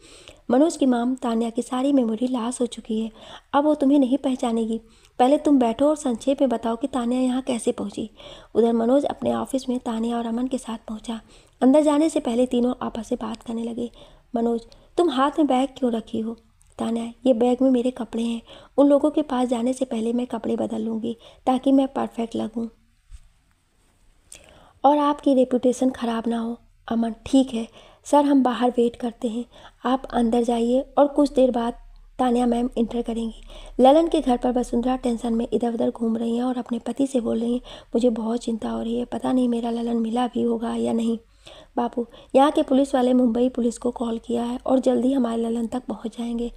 मनोज की माम तानिया की सारी मेमोरी लाश हो चुकी है अब वो तुम्हें नहीं पहचानेगी पहले तुम बैठो और संक्षेप में बताओ कि तानिया यहाँ कैसे पहुँची उधर मनोज अपने ऑफिस में तानिया और अमन के साथ पहुँचा अंदर जाने से पहले तीनों आपस से बात करने लगे मनोज तुम हाथ में बैग क्यों रखी हो तानिया ये बैग में मेरे कपड़े हैं उन लोगों के पास जाने से पहले मैं कपड़े बदल लूँगी ताकि मैं परफेक्ट लगूँ और आपकी रेपुटेशन ख़राब ना हो अमन ठीक है सर हम बाहर वेट करते हैं आप अंदर जाइए और कुछ देर बाद तानिया मैम इंटर करेंगी ललन के घर पर वसुंधरा टेंशन में इधर उधर घूम रही हैं और अपने पति से बोल रही हैं मुझे बहुत चिंता हो रही है पता नहीं मेरा ललन मिला भी होगा या नहीं बापू यहाँ के पुलिस वाले मुंबई पुलिस को कॉल किया है और जल्दी हमारे ललन तक पहुँच जाएंगे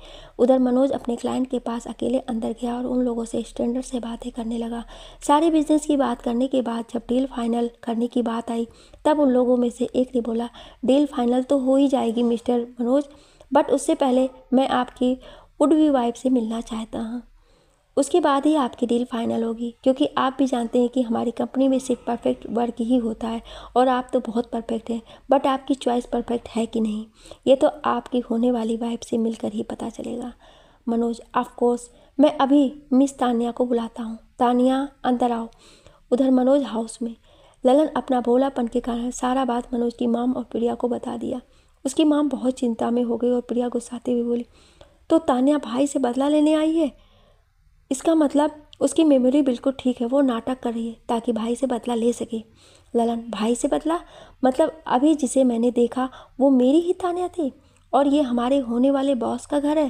उधर मनोज अपने क्लाइंट के पास अकेले अंदर गया और उन लोगों से स्टैंडर्ड से बातें करने लगा सारे बिजनेस की बात करने के बाद जब डील फाइनल करने की बात आई तब उन लोगों में से एक ने बोला डील फाइनल तो हो ही जाएगी मिस्टर मनोज बट उससे पहले मैं आपकी वुड वी वाइफ से मिलना चाहता हूँ उसके बाद ही आपकी डील फाइनल होगी क्योंकि आप भी जानते हैं कि हमारी कंपनी में सिर्फ परफेक्ट वर्क ही होता है और आप तो बहुत परफेक्ट हैं बट आपकी चॉइस परफेक्ट है कि नहीं ये तो आपकी होने वाली वाइफ से मिलकर ही पता चलेगा मनोज ऑफकोर्स मैं अभी मिस तानिया को बुलाता हूँ तानिया अंदर आओ उधर मनोज हाउस में ललन अपना भोलापन के कारण सारा बात मनोज की माम और प्रिया को बता दिया उसकी माम बहुत चिंता में हो गई और प्रिया गुस्साते हुए बोली तो तानिया भाई से बदला लेने आई है इसका मतलब उसकी मेमोरी बिल्कुल ठीक है वो नाटक कर रही है ताकि भाई से बदला ले सके ललन भाई से बदला मतलब अभी जिसे मैंने देखा वो मेरी ही तानिया थी और ये हमारे होने वाले बॉस का घर है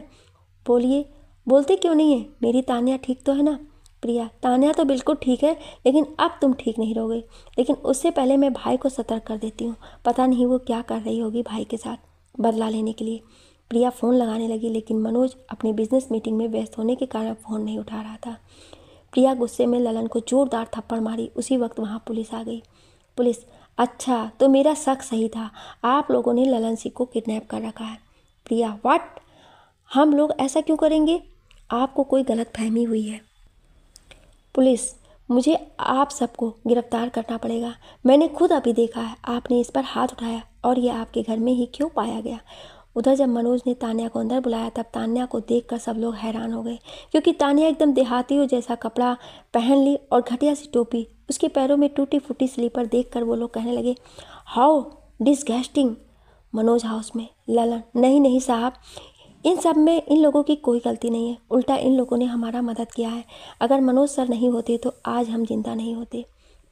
बोलिए बोलते क्यों नहीं है मेरी तानिया ठीक तो है ना प्रिया तानिया तो बिल्कुल ठीक है लेकिन अब तुम ठीक नहीं रहोगे लेकिन उससे पहले मैं भाई को सतर्क कर देती हूँ पता नहीं वो क्या कर रही होगी भाई के साथ बदला लेने के लिए प्रिया फ़ोन लगाने लगी लेकिन मनोज अपनी बिजनेस मीटिंग में व्यस्त होने के कारण फ़ोन नहीं उठा रहा था प्रिया गुस्से में ललन को जोरदार थप्पड़ मारी उसी वक्त वहाँ पुलिस आ गई पुलिस अच्छा तो मेरा शक सही था आप लोगों ने ललन सिंह को किडनैप कर रखा है प्रिया वाट हम लोग ऐसा क्यों करेंगे आपको कोई गलत फहमी हुई है पुलिस मुझे आप सबको गिरफ्तार करना पड़ेगा मैंने खुद अभी देखा है आपने इस पर हाथ उठाया और यह आपके घर में ही क्यों पाया गया उधर जब मनोज ने तानिया को अंदर बुलाया तब तानिया को देखकर सब लोग हैरान हो गए क्योंकि तानिया एकदम देहाती जैसा कपड़ा पहन ली और घटिया सी टोपी उसके पैरों में टूटी फूटी स्लीपर देख वो लोग कहने लगे हाउ डिसगेस्टिंग मनोज हाउस में ललन नहीं नहीं साहब इन सब में इन लोगों की कोई गलती नहीं है उल्टा इन लोगों ने हमारा मदद किया है अगर मनोज सर नहीं होते तो आज हम जिंदा नहीं होते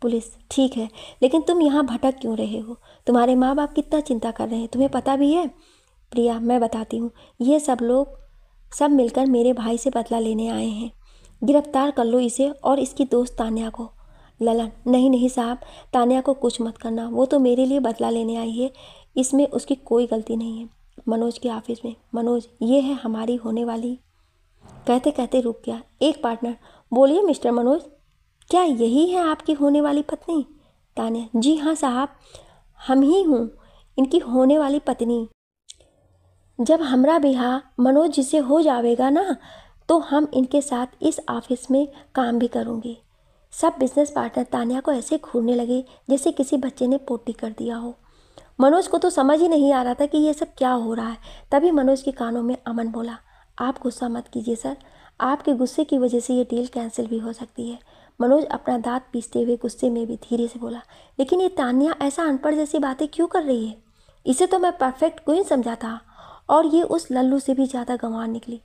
पुलिस ठीक है लेकिन तुम यहाँ भटक क्यों रहे हो तुम्हारे माँ बाप कितना चिंता कर रहे हैं तुम्हें पता भी है प्रिया मैं बताती हूँ ये सब लोग सब मिलकर मेरे भाई से बदला लेने आए हैं गिरफ्तार कर लो इसे और इसकी दोस्त तान्या को ललन नहीं नहीं साहब तान्या को कुछ मत करना वो तो मेरे लिए बदला लेने आई है इसमें उसकी कोई गलती नहीं है मनोज के ऑफिस में मनोज ये है हमारी होने वाली कहते कहते रुक गया एक पार्टनर बोलिए मिस्टर मनोज क्या यही है आपकी होने वाली पत्नी तान्या जी हाँ साहब हम ही हूँ इनकी होने वाली पत्नी जब हमरा बिहाह मनोज जी से हो जाएगा ना तो हम इनके साथ इस ऑफिस में काम भी करूँगी सब बिजनेस पार्टनर तानिया को ऐसे घूरने लगे जैसे किसी बच्चे ने पोटी कर दिया हो मनोज को तो समझ ही नहीं आ रहा था कि ये सब क्या हो रहा है तभी मनोज के कानों में अमन बोला आप गुस्सा मत कीजिए सर आपके गुस्से की वजह से ये डील कैंसिल भी हो सकती है मनोज अपना दांत पीसते हुए गुस्से में भी धीरे से बोला लेकिन ये तानिया ऐसा अनपढ़ जैसी बातें क्यों कर रही है इसे तो मैं परफेक्ट क्वीन समझा था और ये उस लल्लू से भी ज़्यादा गंवार निकली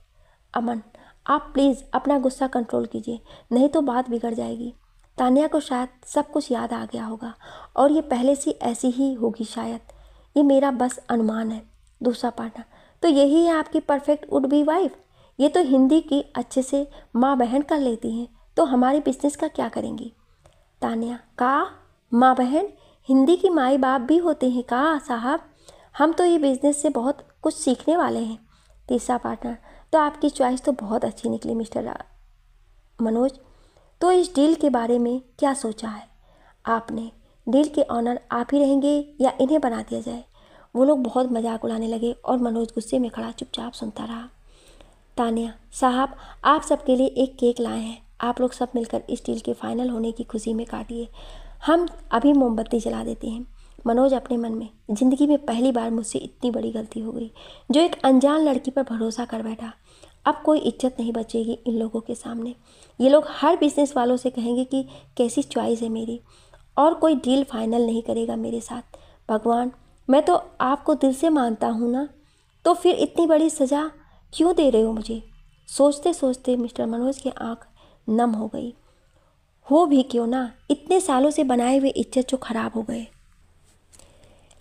अमन आप प्लीज़ अपना गुस्सा कंट्रोल कीजिए नहीं तो बात बिगड़ जाएगी तानिया को शायद सब कुछ याद आ गया होगा और ये पहले से ऐसी ही होगी शायद ये मेरा बस अनुमान है दूसरा पार्टनर तो यही है आपकी परफेक्ट वुड बी वाइफ ये तो हिंदी की अच्छे से माँ बहन कर लेती हैं तो हमारे बिजनेस का क्या करेंगी तानिया का माँ बहन हिंदी की माई बाप भी होते हैं का साहब हम तो ये बिज़नेस से बहुत कुछ सीखने वाले हैं तीसरा पार्टनर तो आपकी चॉइस तो बहुत अच्छी निकली मिस्टर मनोज तो इस डील के बारे में क्या सोचा है आपने डील के ऑनर आप ही रहेंगे या इन्हें बना दिया जाए वो लोग बहुत मजाक उड़ाने लगे और मनोज गुस्से में खड़ा चुपचाप सुनता रहा तानिया साहब आप सबके लिए एक केक लाए हैं आप लोग सब मिलकर इस डील के फाइनल होने की खुशी में काटिए हम अभी मोमबत्ती जला देते हैं मनोज अपने मन में ज़िंदगी में पहली बार मुझसे इतनी बड़ी गलती हो गई जो एक अनजान लड़की पर भरोसा कर बैठा अब कोई इज्जत नहीं बचेगी इन लोगों के सामने ये लोग हर बिजनेस वालों से कहेंगे कि कैसी चॉइस है मेरी और कोई डील फाइनल नहीं करेगा मेरे साथ भगवान मैं तो आपको दिल से मानता हूँ ना तो फिर इतनी बड़ी सज़ा क्यों दे रहे हो मुझे सोचते सोचते मिस्टर मनोज की आँख नम हो गई हो भी क्यों ना इतने सालों से बनाए हुए इज्जत जो खराब हो गए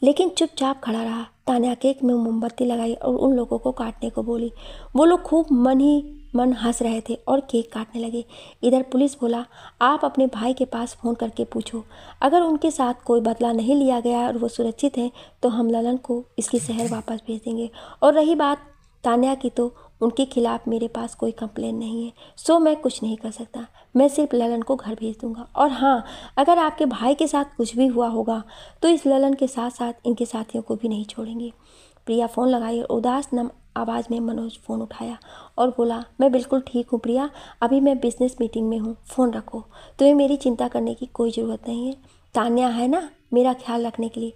लेकिन चुपचाप खड़ा रहा तान्या केक में मोमबत्ती लगाई और उन लोगों को काटने को बोली वो लोग खूब मन ही मन हंस रहे थे और केक काटने लगे इधर पुलिस बोला आप अपने भाई के पास फ़ोन करके पूछो अगर उनके साथ कोई बदला नहीं लिया गया और वो सुरक्षित हैं तो हम ललन को इसकी शहर वापस भेज देंगे और रही बात तान्या की तो उनके खिलाफ़ मेरे पास कोई कंप्लेन नहीं है सो मैं कुछ नहीं कर सकता मैं सिर्फ ललन को घर भेज दूँगा और हाँ अगर आपके भाई के साथ कुछ भी हुआ होगा तो इस ललन के साथ साथ इनके साथियों को भी नहीं छोड़ेंगे प्रिया फ़ोन लगाई और उदास नम आवाज़ में मनोज फ़ोन उठाया और बोला मैं बिल्कुल ठीक हूँ प्रिया अभी मैं बिज़नेस मीटिंग में हूँ फ़ोन रखो तुम्हें मेरी चिंता करने की कोई ज़रूरत नहीं है तान्या है ना मेरा ख्याल रखने के लिए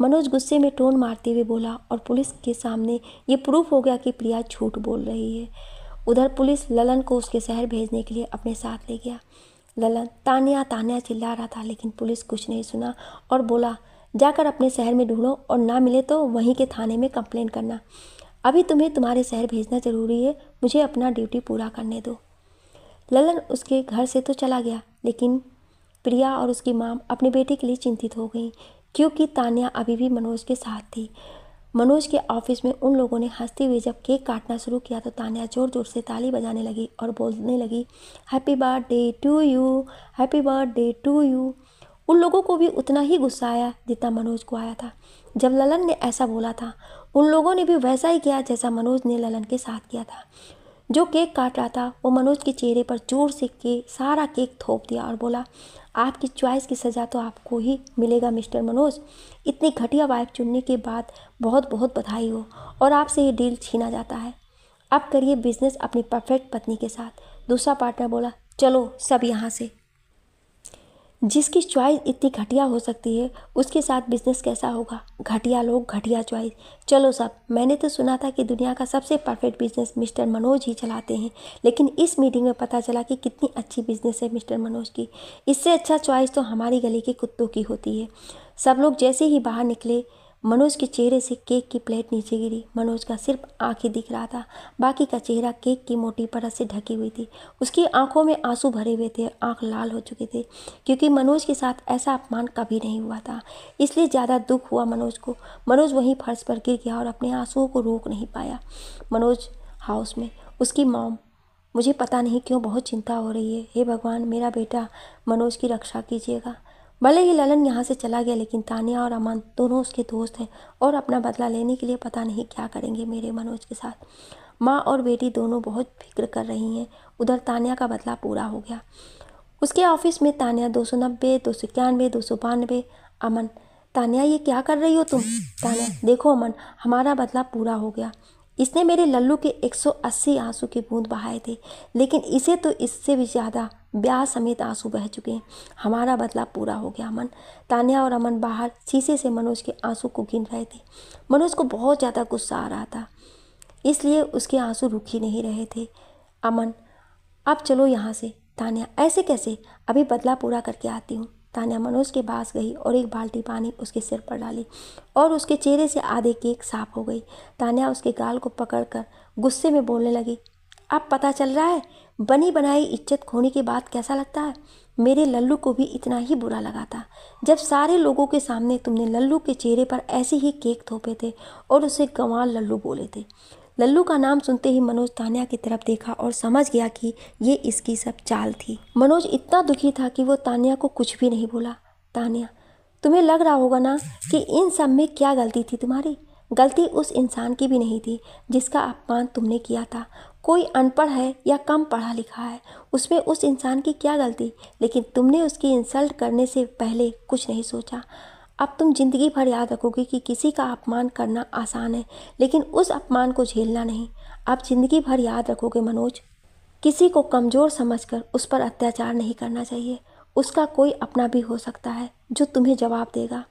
मनोज गुस्से में टोन मारते हुए बोला और पुलिस के सामने ये प्रूफ हो गया कि प्रिया झूठ बोल रही है उधर पुलिस ललन को उसके शहर भेजने के लिए अपने साथ ले गया ललन तानिया तानिया चिल्ला रहा था लेकिन पुलिस कुछ नहीं सुना और बोला जाकर अपने शहर में ढूंढो और ना मिले तो वहीं के थाने में कंप्लेन करना अभी तुम्हें तुम्हारे शहर भेजना ज़रूरी है मुझे अपना ड्यूटी पूरा करने दो ललन उसके घर से तो चला गया लेकिन प्रिया और उसकी माम अपने बेटे के लिए चिंतित हो गई क्योंकि तानिया अभी भी मनोज के साथ थी मनोज के ऑफिस में उन लोगों ने हंसते हुए जब केक काटना शुरू किया तो तानिया ज़ोर ज़ोर से ताली बजाने लगी और बोलने लगी happy birthday to you happy birthday to you उन लोगों को भी उतना ही गुस्सा आया जितना मनोज को आया था जब ललन ने ऐसा बोला था उन लोगों ने भी वैसा ही किया जैसा मनोज ने ललन के साथ किया था जो केक काट रहा था वो मनोज के चेहरे पर जोर से के सारा केक थोप दिया और बोला आपकी चॉइस की सज़ा तो आपको ही मिलेगा मिस्टर मनोज इतनी घटिया वाइफ चुनने के बाद बहुत बहुत बधाई हो और आपसे ये डील छीना जाता है अब करिए बिजनेस अपनी परफेक्ट पत्नी के साथ दूसरा पार्टनर बोला चलो सब यहाँ से जिसकी चॉइस इतनी घटिया हो सकती है उसके साथ बिजनेस कैसा होगा घटिया लोग घटिया चॉइस चलो सब मैंने तो सुना था कि दुनिया का सबसे परफेक्ट बिजनेस मिस्टर मनोज ही चलाते हैं लेकिन इस मीटिंग में पता चला कि कितनी अच्छी बिजनेस है मिस्टर मनोज की इससे अच्छा चॉइस तो हमारी गली के कुत्तों की होती है सब लोग जैसे ही बाहर निकले मनोज के चेहरे से केक की प्लेट नीचे गिरी मनोज का सिर्फ आँख ही दिख रहा था बाकी का चेहरा केक की मोटी परत से ढकी हुई थी उसकी आंखों में आंसू भरे हुए थे आंख लाल हो चुके थे क्योंकि मनोज के साथ ऐसा अपमान कभी नहीं हुआ था इसलिए ज़्यादा दुख हुआ मनोज को मनोज वहीं फर्श पर गिर गया और अपने आंसुओं को रोक नहीं पाया मनोज हाउस में उसकी मॉम मुझे पता नहीं क्यों बहुत चिंता हो रही है हे भगवान मेरा बेटा मनोज की रक्षा कीजिएगा भले ही ललन यहाँ से चला गया लेकिन तानिया और अमन दोनों उसके दोस्त हैं और अपना बदला लेने के लिए पता नहीं क्या करेंगे मेरे मनोज के साथ माँ और बेटी दोनों बहुत फिक्र कर रही हैं उधर तानिया का बदला पूरा हो गया उसके ऑफिस में तानिया दो सौ नब्बे दो सौ इक्यानवे दो सौ बानवे अमन तानिया ये क्या कर रही हो तुम तानिया देखो अमन हमारा बदला पूरा हो गया इसने मेरे लल्लू के 180 आंसू की बूंद बहाए थे लेकिन इसे तो इससे भी ज़्यादा ब्याह समेत आंसू बह चुके हैं हमारा बदला पूरा हो गया अमन तानिया और अमन बाहर शीशे से मनोज के आंसू को गिन रहे थे मनोज को बहुत ज़्यादा गुस्सा आ रहा था इसलिए उसके आंसू रुक ही नहीं रहे थे अमन अब चलो यहाँ से तानिया ऐसे कैसे अभी बदला पूरा करके आती हूँ तान्या मनोज के पास गई और एक बाल्टी पानी उसके सिर पर डाली और उसके चेहरे से आधे केक साफ हो गई तान्या उसके गाल को पकड़कर गुस्से में बोलने लगी अब पता चल रहा है बनी बनाई इज्जत खोने के बाद कैसा लगता है मेरे लल्लू को भी इतना ही बुरा लगा था जब सारे लोगों के सामने तुमने लल्लू के चेहरे पर ऐसे ही केक थोपे थे और उसे गंवाल लल्लू बोले थे लल्लू का नाम सुनते ही मनोज तान्या की तरफ देखा और समझ गया कि ये इसकी सब चाल थी मनोज इतना दुखी था कि वो तान्या को कुछ भी नहीं बोला तान्या तुम्हें लग रहा होगा ना कि इन सब में क्या गलती थी तुम्हारी गलती उस इंसान की भी नहीं थी जिसका अपमान तुमने किया था कोई अनपढ़ है या कम पढ़ा लिखा है उसमें उस इंसान की क्या गलती लेकिन तुमने उसकी इंसल्ट करने से पहले कुछ नहीं सोचा अब तुम जिंदगी भर याद रखोगे कि किसी का अपमान करना आसान है लेकिन उस अपमान को झेलना नहीं अब जिंदगी भर याद रखोगे मनोज किसी को कमज़ोर समझकर उस पर अत्याचार नहीं करना चाहिए उसका कोई अपना भी हो सकता है जो तुम्हें जवाब देगा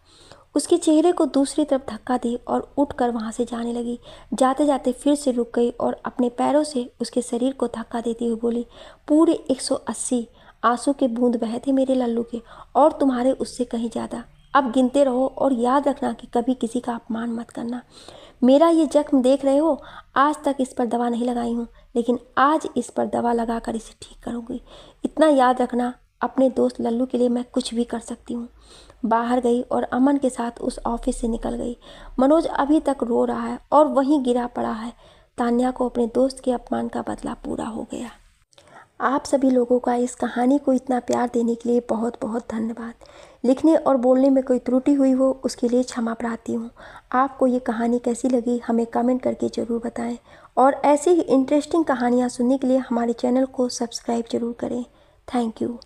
उसके चेहरे को दूसरी तरफ धक्का दी और उठकर वहाँ से जाने लगी जाते जाते फिर से रुक गई और अपने पैरों से उसके शरीर को धक्का देती हुई बोली पूरे 180 आंसू के बूंद बहे थे मेरे लल्लू के और तुम्हारे उससे कहीं ज़्यादा आप गिनते रहो और याद रखना कि कभी किसी का अपमान मत करना मेरा ये जख्म देख रहे हो आज तक इस पर दवा नहीं लगाई हूँ लेकिन आज इस पर दवा लगा कर इसे ठीक करूँगी इतना याद रखना अपने दोस्त लल्लू के लिए मैं कुछ भी कर सकती हूँ बाहर गई और अमन के साथ उस ऑफिस से निकल गई मनोज अभी तक रो रहा है और वहीं गिरा पड़ा है तान्या को अपने दोस्त के अपमान का बदला पूरा हो गया आप सभी लोगों का इस कहानी को इतना प्यार देने के लिए बहुत बहुत धन्यवाद लिखने और बोलने में कोई त्रुटि हुई हो उसके लिए क्षमा प्रार्थी हूँ आपको ये कहानी कैसी लगी हमें कमेंट करके ज़रूर बताएं और ऐसी ही इंटरेस्टिंग कहानियाँ सुनने के लिए हमारे चैनल को सब्सक्राइब ज़रूर करें थैंक यू